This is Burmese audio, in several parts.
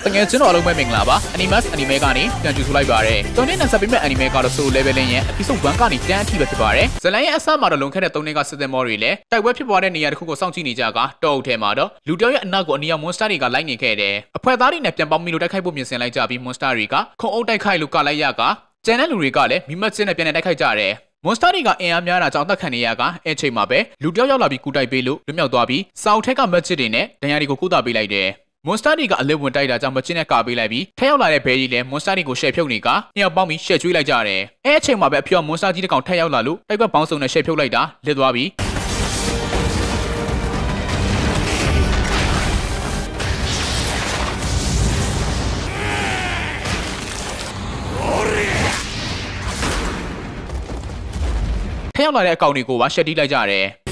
။တကယ်ကျွန်တော်အလုံးပဲမင်္ဂလာပါ။ Animus Anime ကနေပြန်ကြည့်ဆိုလိုက်ပါရယ်။တုံးနဲ့နဲ့ဆက်ပေးမဲ့ Anime ကတော့ Solo Leveling ရဲ့ Episode 1ကနေ10အထိပဲဖြစ်ပါတယ်။ဇလိုင်းရဲ့အစမှာတော့လွန်ခဲ့တဲ့တုံးနဲ့ကစစ်သင်မောတွေလည်းတိုက်ပွဲဖြစ်ပွားတဲ့နေရာတစ်ခုကိုစောင့်ကြည့်နေကြကတောအုပ်ထဲမှာတော့လူတယောက်ရဲ့အနောက်ကိုအနီရောင် Monster တွေကလိုက်နေခဲ့တယ်။အဖွဲသားတွေနဲ့ပြန်ပေါင်းပြီးလို့တိုက်ခိုက်ဖို့ပြင်ဆင်လိုက်ကြပြီး Monster တွေကခုံအုပ်တိုက်ခိုက်လို့ကလိုက်ရကကျန်တဲ့လူတွေကလည်းမိမတ်စင်းနဲ့ပြန်နေတိုက်ခိုက်ကြတယ်။မွန်စတာတွေကအင်အားများတာကြောင့်တက်ခံနေရကအချိန်မှာပဲလူတယောက်ရောက်လာပြီးကူတိုက်ပေးလို့လွတ်မြောက်သွားပြီးစောက်ထက်ကမက်ချစ်တွေနဲ့ဒဏ်ရာတွေကိုကုသပေးလိုက်တယ်မွန်စတာဒီကအလစ်ဝင်တိုက်တာကြောင့်မချင်းနဲ့ကာပေးလိုက်ပြီးထရောက်လာတဲ့ဘဲကြီးလည်းမွန်စတာဒီကိုရှယ်ဖြုတ်နေကနှစ်ယောက်ပေါင်းပြီးရှယ်ကျွေးလိုက်ကြတယ်။အဲအချိန်မှာပဲအဖြော်မွန်စတာကြီးတစ်ကောင်ထရောက်လာလို့တိုက်ကွက်ပေါင်းစုံနဲ့ရှယ်ဖြုတ်လိုက်တာလစ်သွားပြီးထရောက်လာတဲ့အကောင်တွေကိုပါရှက်တီးလိုက်ကြတယ်။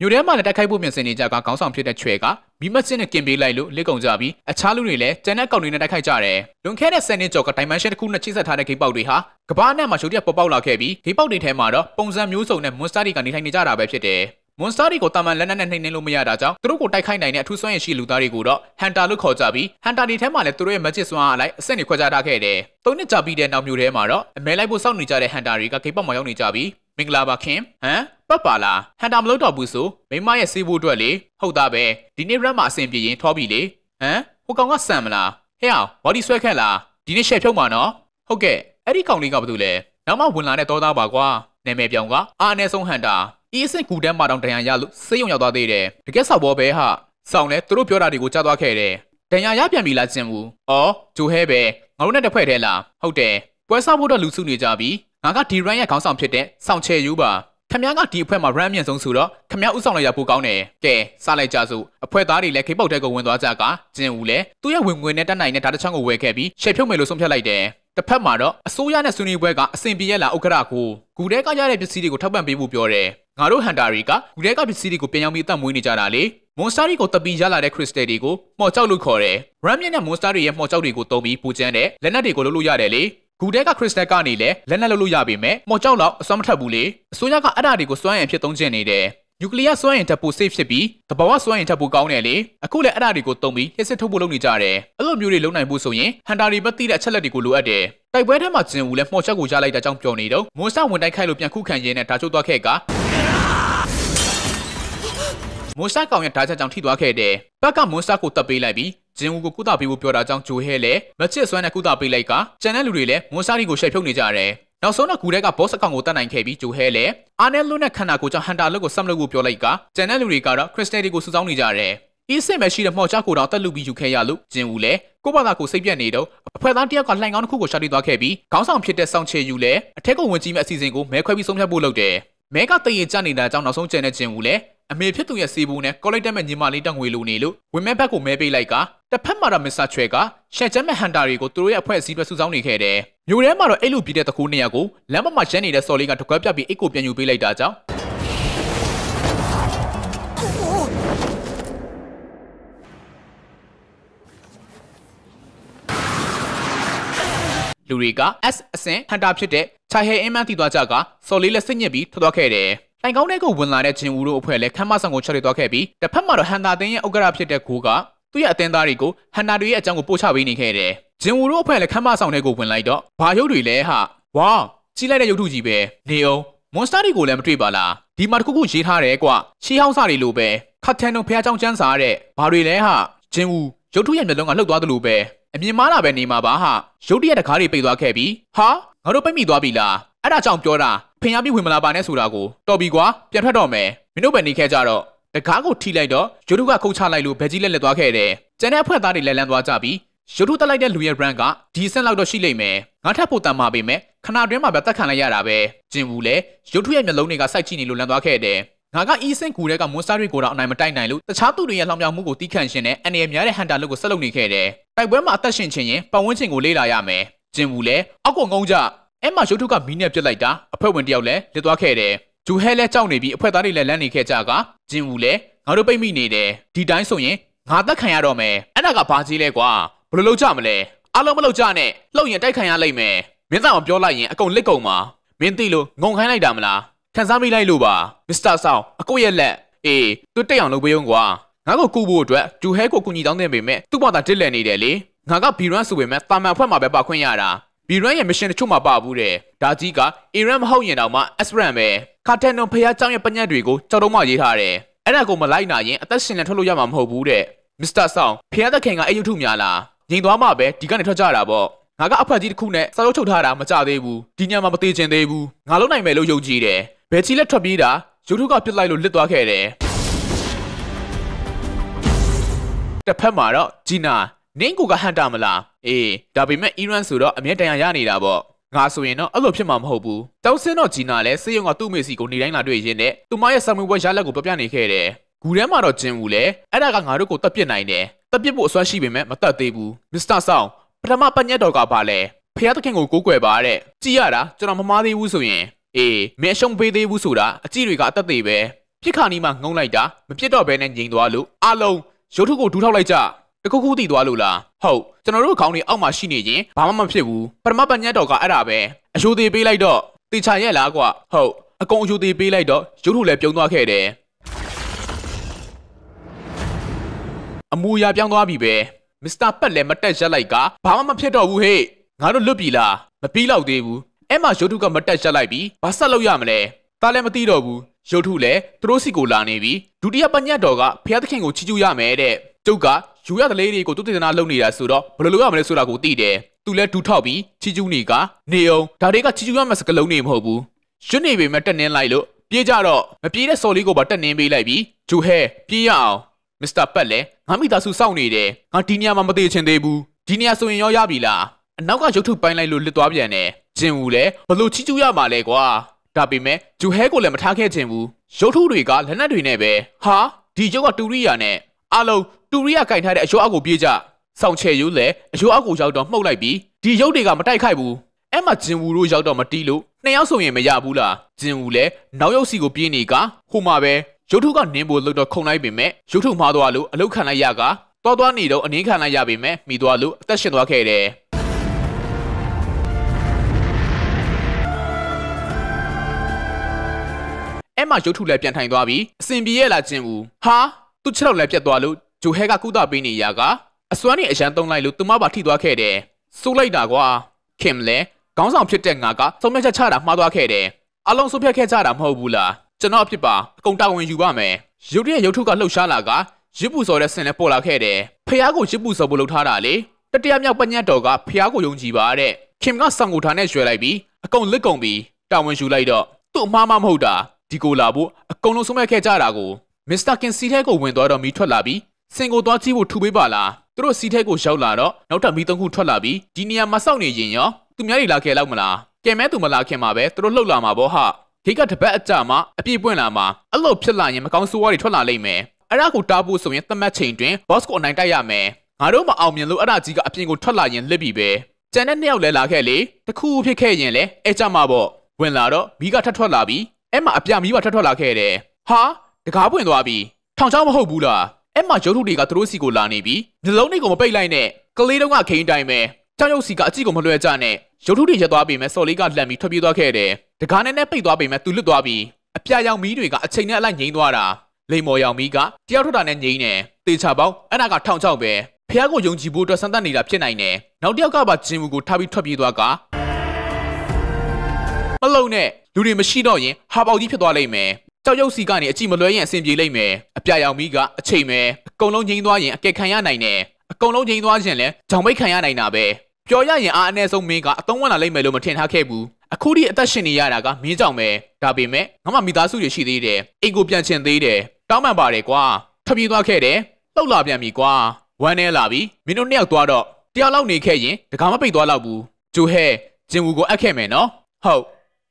မြို့ထဲမှာလည်းတိုက်ခိုက်ဖို့ပြင်ဆင်နေကြက ခေါင်းဆောင်ဖြစ်တဲ့ချွဲကမိမစစ်နဲ့ကင်ပေးလိုက်လို့လစ်ကုန်ကြပြီးအခြားလူတွေလည်းတန်တဲ့ကောင်တွေနဲ့တိုက်ခိုက်ကြတယ်။လွန်ခဲ့တဲ့10နှစ်ကျော်က dimension တစ်ခုနဲ့ချိတ်ဆက်ထားတဲ့ဂိတ်ပေါက်တွေဟာကမ္ဘာနဲ့မှာရုပ်ရက်ပေါက်ပေါက်လာခဲ့ပြီးဂိတ်ပေါက်တွေထဲမှာတော့ပုံစံမျိုးစုံနဲ့ monster တွေကနေထိုင်နေကြတာပဲဖြစ်တယ်။ monster တွေကိုတာမန်လက်နက်နဲ့နှိမ်နှင်းလို့မရတာကြောင့်သူတို့ကိုတိုက်ခိုက်နိုင်တဲ့အထူးစွမ်းရည်ရှိလူသားတွေကိုတော့ hunter လို့ခေါ်ကြပြီး hunter တွေထဲမှာလည်းသူတို့ရဲ့ magic စွမ်းအားအလိုက်အဆင့်တွေခွဲခြားထားခဲ့တယ်။သုံးနှစ်ကြာပြီးတဲ့နောက်မျိုးထဲမှာတော့အမဲလိုက်ဖို့စောင့်နေကြတဲ့ hunter တွေကဂိတ်ပေါက်မှာရောက်နေကြပြီးမင်္ဂလာပါခင်ဟမ်ပတ်ပါလားဟန်တာမလုပ်တော့ဘူးဆိုမိမရဲ့စေးဖို့အတွက်လေဟုတ်သားပဲဒီနေ့ရက်မှာအဆင်ပြေရင်ထောပြီလေဟမ်ဟိုကောင်ကဆန်မလားဟဲ့အောင်ဘော်ဒီဆွဲခန့်လားဒီနေ့ရှယ်ဖြုတ်မှာနော်ဟုတ်ကဲ့အဲ့ဒီကောင်လေးကဘာလို့လဲနောက်မှဝင်လာတဲ့တောသားပါကွာနာမည်ပြောင်းကအာနယ်ဆုံးဟန်တာအီးစင်ကူတန်းမတောင်ဒဏ်ရာရလို့စေးရုံရောက်သွားသေးတယ်တကယ်ဆောက်ဘောပဲဟာဆောင်လဲသူတို့ပြောတာတွေကိုကြားသွားခဲ့တယ်ဒဏ်ရာရပြန်ပြီလားကျင်ဘူးအော်ဂျိုဟဲပဲငါတို့နဲ့တစ်ဖွဲ့တည်းလားဟုတ်တယ်ပွဲစားဖို့တော့လူစုနေကြပြီငါကဒီရန်ရဲ့ခေါင်းဆောင်ဖြစ်တဲ့ဆောင်ချေယူပါခမ ्या ကဒီအဖွဲ့မှာ run မြင့်ဆုံးဆိုတော့ခမ ्या ဥဆောင်လိုက်ရပိုကောင်းတယ်။ကဲစလိုက်ကြစို့အဖွဲ့သားတွေလည်းခေပောက်တဲ့ကိုဝင်သွားကြကကျင်ဦးလည်းသူ့ရဲ့ဝင်ငွေနဲ့တက်နိုင်တဲ့ဓာတ်တစ်ချောင်းကိုဝယ်ခဲ့ပြီးရှယ်ဖြုတ်မယ်လို့ဆုံးဖြတ်လိုက်တယ်။တစ်ဖက်မှာတော့အစိုးရနဲ့ဆွေးနွေးပွဲကအဆင်ပြေရလားဥက္ကရာကိုဂူတဲကရတဲ့ပစ္စည်းတွေကိုထောက်ပံ့ပေးဖို့ပြောတယ်။ငါတို့ဟန်တာတွေကဂူတဲကပစ္စည်းတွေကိုပြန်ရောင်းပြီးအသက်မွေးနေကြတာလေ။မွန်စတာတွေကိုတပီရလာတဲ့ခရစ်စတယ်တွေကိုမှော်ကြောက်လို့ခေါ်တယ်။ရမ်မြင့်နဲ့မွန်စတာတွေရဲ့မှော်ကြောက်တွေကိုတုံးပြီးပူကျန်းတဲ့လက်နက်တွေကိုလုပ်လို့ရတယ်လေ။ဂူတဲကခရစ်စတက်ကနေလည်းလက်နက်လုပ်လို့ရပေမဲ့မော်ကြောက်လောက်အစွမ်းမထက်ဘူးလေအစိုးရကအဲ့ဒါတွေကိုစွမ်းရည်ဖြစ်သုံးကျင်နေတယ်နျူကလ িয়ার စွမ်းအင်ဓာတ်ပို safe ဖြစ်ပြီးသဘာဝစွမ်းအင်ဓာတ်ပိုကောင်းတယ်လေအခုလည်းအဲ့ဒါတွေကိုတုံပြီးရစ်စစ်ထုတ်ဖို့လုပ်နေကြတယ်အဲ့လိုမျိုးတွေလုံနိုင်ဖို့ဆိုရင်ဟန်တာတွေပဲသိတဲ့အချက်လက်တွေကိုလိုအပ်တယ်တိုက်ပွဲထဲမှာဂျင်ဝူလည်းမှော်ချက်ကိုရလိုက်တာကြောင့်ပျော်နေတော့မွန်စတာဝင်တိုက်ခိုက်လို့ပြန်ခုခံရင်းနဲ့ဒါချုပ်သွားခဲ့ကမွန်စတာကောင်ရဲ့ဓာချက်ကြောင့်ထိသွားခဲ့တယ်။ဘက်ကမွန်စတာကိုတပ်ပေးလိုက်ပြီးဂျင်ဝူကိုကုသပေးဖို့ပြောတာကြောင့်ဂျိုဟဲလည်းမချစ်စွမ်းနဲ့ကုသပေးလိုက်ကကျန်တဲ့လူတွေလည်းမွန်စတာတွေကိုရှယ်ဖြုတ်နေကြတယ်။နောက်ဆုံးတော့ဂူတဲကဘော့စ်အကောင်ကိုတတ်နိုင်ခဲ့ပြီးဂျိုဟဲလည်းအာနယ်လွတ်နဲ့ခန္ဓာကိုယ်ကြောင့်ဟန်တာလွတ်ကိုဆက်မလုပ်ဖို့ပြောလိုက်ကကျန်တဲ့လူတွေကတော့ခရစ်စတယ်တွေကိုစုဆောင်းနေကြတယ်။အေးစစ်မရှိတဲ့မော်ချကိုတော့တက်လူပြီးယူခဲ့ရလို့ဂျင်ဦးလည်းကိုဘာသာကိုစိတ်ပြတ်နေတော့အဖွဲ့သားတယောက်ကလှိုင်ကောင်းတစ်ခုကိုရှာတွေ့သွားခဲ့ပြီးခေါင်းဆောင်ဖြစ်တဲ့ဆောင်ချေယူလည်းအထက်ကဝင်ကြီးမဲ့အစီအစဉ်ကိုမဲခွဲပြီးဆုံးဖြတ်ဖို့လုပ်တယ်။မဲကတည်ရင်ကြနေတာကြောင့်နောက်ဆုံးကျန်တဲ့ဂျင်ဦးလည်းအမေဖြစ်သူရဲ့စေဘူးနဲ့ကောလိုက်တက်မဲ့ညီမလေးတက်ငွေလိုနေလို့ဝင်မဲ့ဘက်ကိုမဲပေးလိုက်ကတစ်ဖက်မှာတော့မစ္စတာချွဲကရှက်ချမ်းမဲ့ဟန်တာတွေကိုသူတို့ရဲ့အဖွဲ့အစည်းတွေစုဆောင်းနေခဲ့တယ်။မြို့ထဲမှာတော့အဲ့လိုပြတဲ့တကူနေရာကိုလမ်းပေါ်မှာရှမ်းနေတဲ့စော်လေးကတကွက်ပြပြီးအိတ်ကိုပြန်ယူပေးလိုက်တာကြောင့်လူတွေက S အဆင့်ဟန်တာဖြစ်တဲ့ခြိုင်ဟဲအင်းမန်းတီသွားကြကစော်လေးလက်စစ်ညစ်ပြီးထွက်သွားခဲ့တယ်။ိုင်ကောင်းတဲ့ကိုဝင်လာတဲ့ဂျင်ဝူတို့အဖွဲ့လည်းခမ်းမဆောင်ကိုချက်တွေသွားခဲ့ပြီးတစ်ဖက်မှာတော့ဟန်တာတင်းရဲ့ဥက္ကရာဖြစ်တဲ့ကိုကသူ့ရဲ့အသင်းသားတွေကိုဟန်နာတွေရဲ့အကြောင်းကိုပို့ချပေးနေခဲ့တယ်။ဂျင်ဝူတို့အဖွဲ့လည်းခမ်းမဆောင်တဲ့ကိုဝင်လိုက်တော့ဘာရုပ်တွေလဲဟာဝေါကြီးလိုက်တဲ့ရုပ်ထုကြီးပဲနေအောင်မွန်စတာတွေကိုလည်းမတွေ့ပါလားဒီမှာတခုခုရေးထားတယ်ကွရှီဟောင်းစာတွေလိုပဲခတ်တန်တို့ဖះချောင်းချမ်းစာတဲ့ဘာတွေလဲဟာဂျင်ဝူရုပ်ထုရဲ့မျက်လုံးကလှုပ်သွားသလိုပဲအမြင်မှားတာပဲနေမှာပါဟာရုပ်တရက်တကားတွေပိတ်သွားခဲ့ပြီဟာငါတို့ပိတ်မိသွားပြီလားအဲ့ဒါကြောင့်ပြောတာဖင်ရပြီးဝင်မလာပါနဲ့ဆိုတာကိုတော်ပြီကွာပြန်ထွက်တော့မယ်မင်းတို့ပဲနေခဲ့ကြတော့တကားကိုထိလိုက်တော့ရုတ်ထုကခုတ်ချလိုက်လို့ဘယ်ကြီးလက်လက်သွားခဲ့တယ်ကျန်တဲ့အဖွဲ့သားတွေလက်လန်းသွားကြပြီးရုတ်ထုတက်လိုက်တဲ့လူရဲ့ brand ကဒီဆန့်လောက်တော့ရှိလိမ့်မယ်ငါထပ်ဖို့တန်မှာပေမဲ့ခဏတွင်းမှာပဲတက်ခံလိုက်ရတာပဲဂျင်ဘူးလည်းရုတ်ထုရဲ့မျက်လုံးတွေကစိုက်ကြည့်နေလို့လန်းသွားခဲ့တယ်ငါကအီးစင်ကူတဲ့ကမွန်စတာတွေကိုတော့အနိုင်မတိုက်နိုင်လို့တခြားသူတွေရဲ့လှောင်ပြောင်မှုကိုတီးခန့်ရှင်တဲ့အနေအများတဲ့ဟန်တာလုတ်ကိုဆက်လုပ်နေခဲ့တယ်တိုက်ပွဲမှာအသက်ရှင်ချင်ရင်ပတ်ဝန်းကျင်ကိုလေးလာရမယ်ဂျင်ဘူးလည်းအောက်ကိုငုံကြအဲ့မှာရုပ်ထုကမီးနဲ့ပြစ်လိုက်တာအဖွဲ့ဝင်တယောက်လည်းလစ်သွားခဲ့တယ်ဂျူဟဲလည်းကြောက်နေပြီးအဖွဲ့သားတွေလည်းလန့်နေခဲ့ကြကဂျင်ဝူလည်းငါတို့ပိတ်မိနေတယ်ဒီတိုင်းဆိုရင်ငါတက်ခံရတော့မယ်အဲ့ဒါကဘာကြီးလဲကွာဘယ်လိုလုပ်ကြမလဲအလုံးမလုပ်ကြနဲ့လှုပ်ရင်တိုက်ခံရလိမ့်မယ်မင်းသားမပြောလိုက်ရင်အကုန်လက်ကုန်ပါမင်းသိလို့ငုံခိုင်းလိုက်တာမလားခံစားမိလိုက်လို့ပါမစ္စတာဆောင်အကိုရဲ့လက်အေးသူတက်အောင်လုပ်ပေးုံကွာငါ့ကိုကူဖို့အတွက်ဂျူဟဲကိုကူညီတောင်းတဲ့ပေမဲ့သူ့ဘာသာတစ်လဲနေတယ်လေငါကဘီရန်ဆိုပေမဲ့တာမန်အဖွဲ့မှာပဲပါခွင့်ရတာဘီရန်ရဲ့ mission တချို့မှာပါဘူးတဲ့ဒါကြီးကအီရန်မဟုတ်ရင်တောင်မှ Asran ပဲကာတန်နွန်ဖျားเจ้าရဲ့ပညတ်တွေကိုကြောက်တော့မှရေးထားတယ်အဲ့ဒါကိုမလိုက်နိုင်ရင်အသက်ရှင်လန်ထွက်လို့ရမှာမဟုတ်ဘူးတဲ့မစ္စတာဆောင်ဖျားသခင်ကအယုထုများလားငြိမ်သွားမှပဲဒီကနေထွက်ကြတာပေါ့ငါကအဖက်ကြီးတစ်ခုနဲ့စာလုံးချုပ်ထားတာမကြသေးဘူးဒီညမှာမသေးချင်သေးဘူးငါလုံးနိုင်မယ်လို့ယုံကြည်တယ်ဘယ်ချီလက်ထွက်ပြေးတာရုပ်ထုကပြစ်လိုက်လို့လစ်သွားခဲ့တယ်တစ်ဖက်မှာတော့ဂျီနာနင်းကိုကဟန်တာမလားအေးဒါပေမဲ့အီရန်ဆိုတော့အမြဲတမ်းရနေတာပေါ့ငါဆိုရင်တော့အဲ့လိုဖြစ်မှာမဟုတ်ဘူးတောက်စင်းတော့ဂျီနာလည်းစေယုံကသူ့မေစီကိုနေတိုင်းလာတွေ့ရင်းနဲ့သူမရဲ့ဆာမွေဘွဲရလက်ကိုပြပြနေခဲ့တယ်ဂူထဲမှာတော့ဂျင်ဘူးလေအဲ့ဒါကငါတို့ကိုတပ်ပစ်နိုင်တယ်တပ်ပစ်ဖို့အစွမ်းရှိပေမဲ့မတတ်သေးဘူးမစ္စတာဆောင်ပထမပညတ်တော်ကပါလဲဖျားသခင်ကိုကိုးကွယ်ပါတဲ့ကြည်ရတာကျွန်တော်မမားသေးဘူးဆိုရင်အေးမင်းရှုံပေးသေးဘူးဆိုတာအကြည့်တွေကအသက်သေးပဲပြစ်ခါနီးမှငုံလိုက်တာမပြစ်တော့ဘဲနဲ့ငြိမ်သွားလို့အလုံးရုပ်ထုကိုဒူးထောက်လိုက်ကြတခုခုတိသွားလို့လားဟုတ်ကျွန်တော်တို့ခေါင်းတွေအောက်မှာရှိနေရင်ဘာမှမဖြစ်ဘူးပထမပညာတော်ကအဲ့ဒါပဲအယူသေးပေးလိုက်တော့တေချာရဲ့လားကွာဟုတ်အကုန်အယူသေးပေးလိုက်တော့ရုပ်ထုလည်းပြုံးသွားခဲ့တယ်အမူအရာပြောင်းသွားပြီပဲမစ္စတာပတ်လည်းမတက်ရက်လိုက်ကဘာမှမဖြစ်တော့ဘူးဟေ့ငါတို့လွတ်ပြီလားမပြီးတော့သေးဘူးအဲ့မှာရုပ်ထုကမတက်ရက်လိုက်ပြီဘာဆက်လုပ်ရမလဲဒါလည်းမသိတော့ဘူးရုပ်ထုလည်းသူတို့စီကိုလာနေပြီဒုတိယပညာတော်ကဖျားသခင်ကိုချီးကျူးရမယ်တဲ့ကျုပ်ကယူရတလေးတွေကိုသူတင်နာလုပ်နေတာဆိုတော့ဘယ်လိုလုပ်ရမလဲဆိုတာကိုသိတယ်သူလည်းဒူးထောက်ပြီးချီကျူးနေကနေအောင်ဒါတွေကချီကျူးရမယ့်စကလုံးတွေမဟုတ်ဘူးရွှေနေပေမဲ့တက်နင်းလိုက်လို့ပြေးကြတော့မပြေးတဲ့စော်လေးကိုပါတက်နင်းပေးလိုက်ပြီးဂျူဟဲပြေးရအောင်မစ္စတာပတ်လည်းငါမိသားစုစောင့်နေတယ်ငါဒီနေရာမှာမသေးချင်သေးဘူးဒီနေရာဆိုရင်ရောရပြီလားအနောက်ကရုပ်ထုပိုင်းလိုက်လို့လစ်သွားပြန်တယ်ဂျင်ဦးလည်းဘလို့ချီကျူးရမှာလဲကွာဒါပေမဲ့ဂျူဟဲကိုလည်းမထားခဲ့ချင်ဘူးရုပ်ထုတွေကလက်နက်တွေနဲ့ပဲဟာဒီရုပ်ကတူရိယာနဲ့အလုံးတူရီယာကင်ထားတဲ့အရိုးအောက်ကိုပြေးကြဆောင်ချေယူလဲအရိုးအောက်ကိုရောက်တော့မှုတ်လိုက်ပြီးဒီရုပ်တွေကမတိုက်ခိုက်ဘူးအဲ့မှာဂျင်ဝူတို့ရောက်တော့မတီးလို့နှစ်ယောက်ဆုံရင်မရဘူးလားဂျင်ဝူလည်းနောက်ရုပ်စီကိုပြေးနေကဟိုမှာပဲရုပ်ထုကနင်းဖို့လှုပ်တော့ခုန်လိုက်ပေမဲ့ရုပ်ထုမှားသွားလို့အလုတ်ခံလိုက်ရကတော်တော်နေတော့အနင်းခံလိုက်ရပေမဲ့မိသွားလို့အသက်ရှင်သွားခဲ့တယ်အဲ့မှာရုပ်ထုလည်းပြန်ထိုင်သွားပြီးအစဉ်ပြေးရလာခြင်းဘူးဟာသူ့ခြေထောက်လည်းပြတ်သွားလို့ဂျိုဟဲကကုသပေးနေရကအစွမ်းနဲ့အရန်သုံးလိုက်လို့သူမပါထိသွားခဲ့တယ်စိုးလိုက်တာကွာခင်လဲခေါင်းဆောင်ဖြစ်တဲ့ငါကသုံးဖြတ်ချက်ချတာမှားသွားခဲ့တယ်အလုံးစုပ်ဖြတ်ခဲ့ကြတာမဟုတ်ဘူးလားကျွန်တော်အဖြစ်ပါအကုန်တာဝန်ယူပါမယ်ရုတ်တရက်ရုတ်ထုကလှုပ်ရှားလာကရစ်ပူစော်တဲ့ဆင်လဲပေါ်လာခဲ့တယ်ဖះကိုရစ်ပူစော်ဖို့လှုပ်ထားတာလေတတရားမြောက်ပညတ်တော်ကဖះကိုယုံကြည်ပါတဲ့ခင်ကဆောင်ကိုထားနဲ့ရွှဲလိုက်ပြီးအကုန်လစ်ကုန်ပြီးတာဝန်ယူလိုက်တော့သူ့အမှားမှမဟုတ်တာဒီကိုလာဖို့အကုန်လုံးဆုံးမဲ့ခဲ့ကြတာကိုမစ္စတာကင်စီထဲကိုဝင်သွားတော့မီထွက်လာပြီးစင်ကိုသွားကြည့်ဖို့ထူပေးပါလားသူတို့စီထက်ကိုရောက်လာတော့နောက်ထပ်မိသုံးခုထွက်လာပြီးဒီနေရာမှာစောင့်နေရင်ရောသူများတွေလာခဲ့လောက်မလားကဲမဲသူမလာခင်မှာပဲသူတို့လှုပ်လာမှာပေါ့ဟာဂိတ်ကတပတ်အကြမှာအပြည့်ပွင့်လာမှာအဲ့လိုဖြစ်လာရင်မကောင်းဆိုးဝါးတွေထွက်လာလိမ့်မယ်အဲ့ဒါကိုတားဖို့ဆိုရင်သတ်မှတ်ချိန်တွင် boss ကိုအနိုင်တိုက်ရမယ်ငါတို့မအောင်မြင်လို့အဲ့ဒါကြီးကအပြင်ကိုထွက်လာရင်လစ်ပြီပဲကြံတဲ့နှစ်ယောက်လဲလာခဲ့လေတခုဖြစ်ခဲ့ရင်လဲအဲကြမှာပေါ့ဝင်လာတော့မိကထထွက်လာပြီအဲ့မှာအပြမိပါထထွက်လာခဲ့တယ်ဟာတကားပွင့်သွားပြီထောင်ချောင်းမဟုတ်ဘူးလားအဲ့မှာရုပ်ထုတွေကသူတို့စီကိုလာနေပြီးမျိုးလုံးတွေကိုမပိတ်လိုက်နဲ့ကလေးတုံးကခိန်းတိုင်းပဲကြောက်ရုပ်စီကအကြည့်ကိုမလွှဲကြနဲ့ရုပ်ထုတွေရက်သွားပြီမဲ့စော်လေးကလှန်ပြီးထွက်ပြေးသွားခဲ့တယ်တကားနဲ့နဲ့ပိတ်သွားပြီမဲ့သူလွတ်သွားပြီးအပြာရောင်မီးတွေကအချိန်နဲ့အလိုက်ငိမ့်သွားတာလိမ္မော်ရောင်မီးကတယောက်ထွက်တာနဲ့ငိမ့်တယ်တေချာပေါင်းအဲ့ဒါကထောင်ချောက်ပဲဖះကိုယုံကြည်ဖို့အတွက်စံတတ်နေတာဖြစ်နိုင်တယ်နောက်တယောက်ကပါဂျင်ဘူးကိုထားပြီးထွက်ပြေးသွားကမလုံနဲ့လူတွေမရှိတော့ရင်ဟာပေါက်ကြီးဖြစ်သွားလိမ့်မယ်ကြောက်ရွံ့စီကနေအကြည့်မလွဲရင်အဆင်ပြေလိမ့်မယ်အပြရောင်မီးကအချိန်မယ်အကုန်လုံးငြိမ်းသွားရင်အကက်ခံရနိုင်တယ်အကုန်လုံးငြိမ်းသွားရင်လည်းဂျောင်မိတ်ခံရနိုင်တာပဲပြောရရင်အားအနည်းဆုံးမင်းကအသုံးဝင်လာလိမ့်မယ်လို့မထင်ထားခဲ့ဘူးအခုဒီအသက်ရှင်နေရတာကမင်းကြောင့်ပဲဒါပေမဲ့ငါမှမိသားစုတွေရှိသေးတယ်အိမ်ကိုပြန်ချင်သေးတယ်တောင်းပန်ပါတယ်ကွာထပြေးသွားခဲ့တယ်လှုပ်လာပြန်ပြီကွာဝမ်းနေလာပြီမင်းတို့နှစ်ယောက်သွားတော့တယောက်လောက်နေခဲ့ရင်တကာမပိတ်သွားတော့ဘူးဂျိုဟဲဂျင်ဝူကိုအပ်ခဲ့မယ်နော်ဟုတ်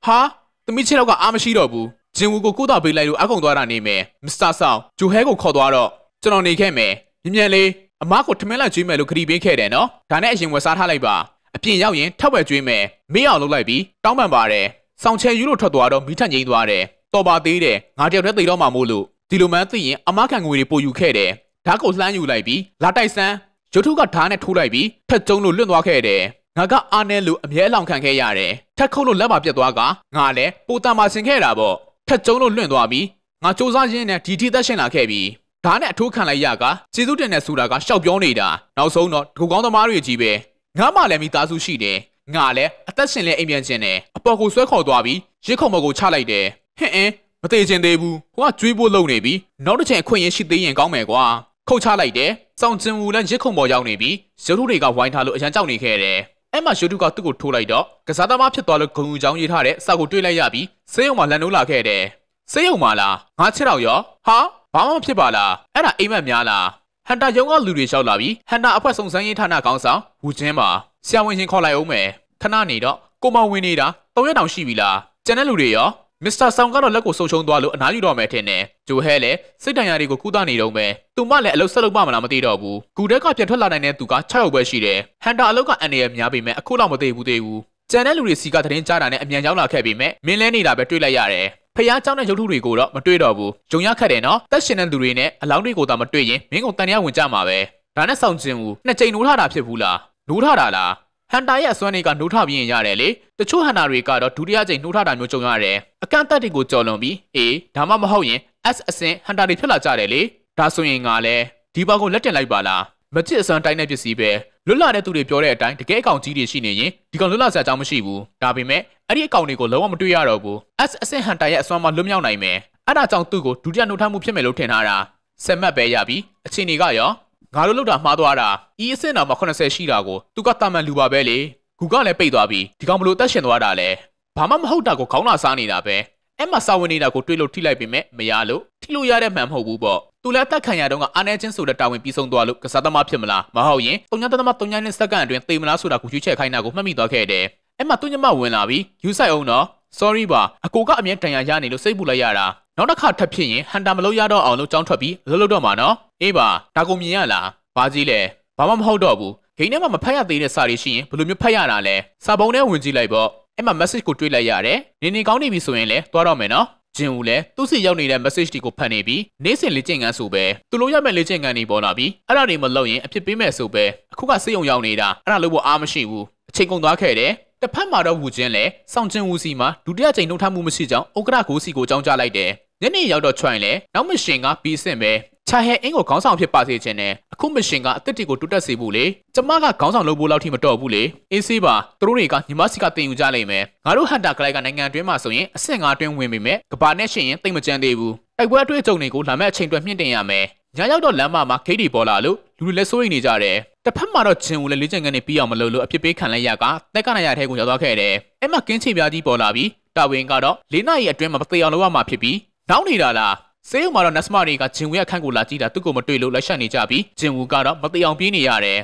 ဟာသမီးချင်းတော့ကအားမရှိတော့ဘူးဂျင်ဝူကိုကုသပေးလိုက်လို့အကုန်သွားတာနေမယ်မစ္စတာဆောင်ဂျိုဟဲကိုခေါ်သွားတော့ကျွန်တော်နေခဲ့မယ်မြ мян လေးအမကိုထမင်းလိုက်ကျွေးမယ်လို့ခရီးပေးခဲ့တယ်နော်ဒါနဲ့အရင်ဝယ်စားထားလိုက်ပါအပြင်ရောက်ရင်ထပ်ဝယ်ကျွေးမယ်မေးအောင်လုပ်လိုက်ပြီးတောင်းပန်ပါတယ်ဆောင်ချဲယူလို့ထွက်သွားတော့မိထန်ငိမ့်သွားတယ်တော်ပါသေးတယ်ငါတယောက်တည်းသိတော့မှမို့လို့ဒီလိုမှန်းသိရင်အမခံငွေတွေပို့ယူခဲ့တယ်ဓာတ်ကိုလှမ်းယူလိုက်ပြီးလာတိုက်စမ်းရုတ်ထုကဓာတ်နဲ့ထိုးလိုက်ပြီးထက်ကျုံလို့လွင့်သွားခဲ့တယ်ငါကအာနယ်လို့အမြဲအလောင်ခံခဲ့ရတယ်ထက်ခုတ်လို့လက်ပါပြတ်သွားကငါလည်းပိုတာမာဆင်ခဲ့တာပေါ့ထက်ကျုံလို့လွင့်သွားပြီးငါစ조사ရင်းနဲ့ဒီထိသက်ရှင်လာခဲ့ပြီးဒါနဲ့အထိုးခံလိုက်ရကကျေးဇူးတင်တဲ့ဆိုတာကရှောက်ပြောနေတာနောက်ဆုံးတော့ဒူကောင်းသမားတွေကြီးပဲငါမှလည်းမိသားစုရှိတယ်ငါလည်းအသက်ရှင်လဲအိမ်ပြန်ခြင်းနဲ့အပေါ်ကိုဆွဲခေါ်သွားပြီးရစ်ခုံပေါ်ကိုချလိုက်တယ်ဟင်အင်းမသေးခြင်းသေးဘူးဟိုကကျွေးဖို့လုပ်နေပြီနောက်တစ်ချိန်အခွင့်ရရှိသေးရင်ကောင်းမယ်ကွာခုတ်ချလိုက်တယ်စောင့်ကျင်ဝူလည်းရစ်ခုံပေါ်ရောက်နေပြီးရုပ်ထုတွေကဝိုင်းထားလို့အရန်ကြောက်နေခဲ့တယ်အဲ့မှာရုတ်တုကသူ့ကိုထိုးလိုက်တော့ကစားသမားဖြစ်သွားလို့ဂုံယူချောင်းရေးထားတဲ့စာကိုတွေးလိုက်ရပြီးစေးရုံမှာလန်နိုးလာခဲ့တယ်။စေးရုံမှာလားငါချက်တော့ရောဟာဘာမှမဖြစ်ပါလားအဲ့ဒါအိမ်မက်များလားဟန်တာရုံကလူတွေလျှောက်လာပြီးဟန်တာအဖွဲ့စုံစမ်းရေးဌာနကောင်ဆောင်ဝူချင်းပါဆရာဝန်ရှင်ခေါ်လိုက်အောင်မယ်ခဏနေတော့ကိုမဝင်နေတာ၃ရက်တောင်ရှိပြီလားကျန်တဲ့လူတွေရောမစ္စတာဆောင်ကတော့လက်ကိုဆုပ်ရှုံးသွားလို့အနားယူတော့မယ်ထင်တယ်ဂျိုဟဲလည်းစိတ်တန်ရာတွေကိုကူးတာနေတော့မယ်သူမလည်းအလုပ်ဆက်လုပ်ပါမလားမသိတော့ဘူးဂူဒက်ကပြန်ထွက်လာနိုင်တဲ့သူက6ယောက်ပဲရှိတယ်ဟန်တာအလုပ်ကအန်ရယ်များပေမဲ့အခုတော့မသိဘူးသေးဘူးကျန်တဲ့လူတွေစီကသတင်းကြားတာနဲ့အမြန်ရောက်လာခဲ့ပေမဲ့မင်းလဲနေတာပဲတွေ့လိုက်ရတယ်ဖះเจ้าနဲ့ရုပ်ထုတွေကိုတော့မတွေ့တော့ဘူးဂျုံရခက်တယ်နော်တက်ရှင်တဲ့သူတွေနဲ့အလောင်းတွေကိုသာမတွေ့ရင်မင်းကတန်ရဝင်ကြမှာပဲဒါနဲ့ဆောင်ကျင်ဘူးနှစ်ကြိမ်နိုးထတာဖြစ်ဘူးလားနိုးထတာလားဟန်တာရဲ့အစွမ်းတွေကနှိုးထပြင်းရတယ်လေတချို့ဟန်တာတွေကတော့ဒုတိယကြိမ်နှိုးထတာမျိုးကြုံရတယ်အကန့်အသတ်တွေကိုကျော်လွန်ပြီးအေးဒါမှမဟုတ်ရင် S အဆင့်ဟန်တာတွေဖြစ်လာကြတယ်လေဒါဆိုရင်ကလည်းဒီဘောက်ကိုလက်တင်လိုက်ပါလားမချစ်အစွမ်းတိုင်းတဲ့ပစ္စည်းပဲလွတ်လာတဲ့သူတွေပြောတဲ့အတိုင်းတကယ်အကောင်ကြီးတွေရှိနေရင်ဒီကောင်လွတ်လာစရာအကြောင်းမရှိဘူးဒါပေမဲ့အဲ့ဒီအကောင်တွေကိုလုံးဝမတွေ့ရတော့ဘူး S အဆင့်ဟန်တာရဲ့အစွမ်းမှလွတ်မြောက်နိုင်မယ်အဲ့ဒါကြောင့်သူ့ကိုဒုတိယနှိုးထမှုဖြစ်မယ်လို့ထင်ထားတာဆက်မှတ်ပဲရပြီအချိန်တွေကရောငါတို့လောက်တာမှားသွားတာဤအဆင့်တော်မှာ80ရှိတာကိုသူကတာမန်လူပါပဲလေဂူကလည်းပိတ်သွားပြီးဒီကောင်ဘလို့တက်ရှင်သွားတာလဲဘာမှမဟုတ်တာကိုခေါင်းလာစားနေတာပဲအဲ့မှာစာဝင်နေတာကိုတွေးလို့ထိလိုက်ပေမဲ့မရလို့ထိလို့ရတဲ့မှန်မဟုတ်ဘူးပေါ့သူလည်းတက်ခံရတော့ကအာနေချင်းဆိုတဲ့တာဝန်ပြီးဆုံးသွားလို့ကစားသမားဖြစ်မလားမဟုတ်ရင်3.3နဲ့စက္ကန့်အတွင်းသေမလားဆိုတာကိုရွေးချယ်ခိုင်းတာကိုမှတ်မိသွားခဲ့တယ်အဲ့မှာသူညမဝင်လာပြီးယူဆိုင်အောင်တော့ sorry ပါအကိုကအမြဲတန်ရရနေလို့စိတ်ပူလိုက်ရတာနောက်တစ်ခါထပ်ဖြစ်ရင်ဟန်တာမလုပ်ရတော့အောင်လို့ကြောင်းထွက်ပြီးလှုပ်လှုပ်တော့မှာနော်အေးပါဒါကိုမြင်ရလားဘာကြီးလဲဘာမှမဟုတ်တော့ဘူးဂိမ်းထဲမှာမဖတ်ရသေးတဲ့စာတွေရှိရင်ဘယ်လိုမျိုးဖတ်ရတာလဲစာပုံထဲဝင်ကြည့်လိုက်ပေါ့အဲ့မှာ message ကိုတွေးလိုက်ရတယ်နေနေကောင်းနေပြီဆိုရင်လည်းသွားတော့မယ်နော်ဂျင်ဦးလည်းသူ့စီရောက်နေတဲ့ message တွေကိုဖတ်နေပြီးနေ့စဉ်လေ့ကျင့်ခန်းဆိုပဲသူလိုရမယ့်လေ့ကျင့်ခန်းတွေပေါ်လာပြီးအဲ့ဒါတွေမလုပ်ရင်အဖြစ်ပေးမယ်ဆိုပဲအခုကစိတ်ယုံရောက်နေတာအဲ့ဒါလို့ဘောအားမရှိဘူးအချိန်ကုန်သွားခဲ့တယ်တစ်ဖက်မှာတော့ဝူချင်းလဲစောင့်ချင်းဝူစီမှာဒုတိယကြိမ်နှုတ်ထမှုမရှိကြောင်းဥက္ကရာကိုစီကိုအကြောင်းကြားလိုက်တယ်ညနေရောက်တော့ချွန်လည်းနောက်မရှင်ကပြီးစင်ပဲချာဟဲအင်းကိုခေါင်းဆောင်ဖြစ်ပါစေချင်တယ်အခုမရှင်ကအသက်တီကိုတိုးတက်စေဖို့လေကျမကခေါင်းဆောင်လုပ်ဖို့လောက်ထိမတော်ဘူးလေအေးဆေးပါသူတို့တွေကညီမစီကတင်ယူကြလိမ့်မယ်ငါတို့ဟန်တာကလိုက်ကနိုင်ငံတွင်းမှာဆိုရင်အဆင့်ငါတွင်းဝင်ပေမဲ့ကဘာနဲ့ရှင်ရင်တိတ်မကြမ်းသေးဘူးတိုက်ပွဲအတွေ့အကြုံတွေကိုလာမယ့်အချိန်အတွက်မြင့်တင်ရမယ်ညရောက်တော့လမ်းမမှာဂိတ်တွေပေါ်လာလို့လူတွေလည်းစိုးရိမ်နေကြတယ်တစ်ဖက်မှာတော့ဂျင်ကိုလည်းလေ့ကျင့်ခန်းနဲ့ပြီးအောင်မလုပ်လို့အဖြစ်ပေးခံလိုက်ရကတက်ကနိုင်ရထဲကိုရောက်သွားခဲ့တယ်အဲ့မှာကင်းချေပြားကြီးပေါ်လာပြီးတာဝန်ကတော့လေးနာရီအတွင်းမှာမသိအောင်လုပ်ရမှာဖြစ်ပြီးနောက်နေတာလားစေးုံမှာတော့နတ်စမတွေကဂျင်ဝူရဲ့ခန့်ကိုလာကြည့်တာသူ့ကိုမတွေ့လို့လက်ရှက်နေကြပြီးဂျင်ဝူကတော့မတရားပြေးနေရတယ်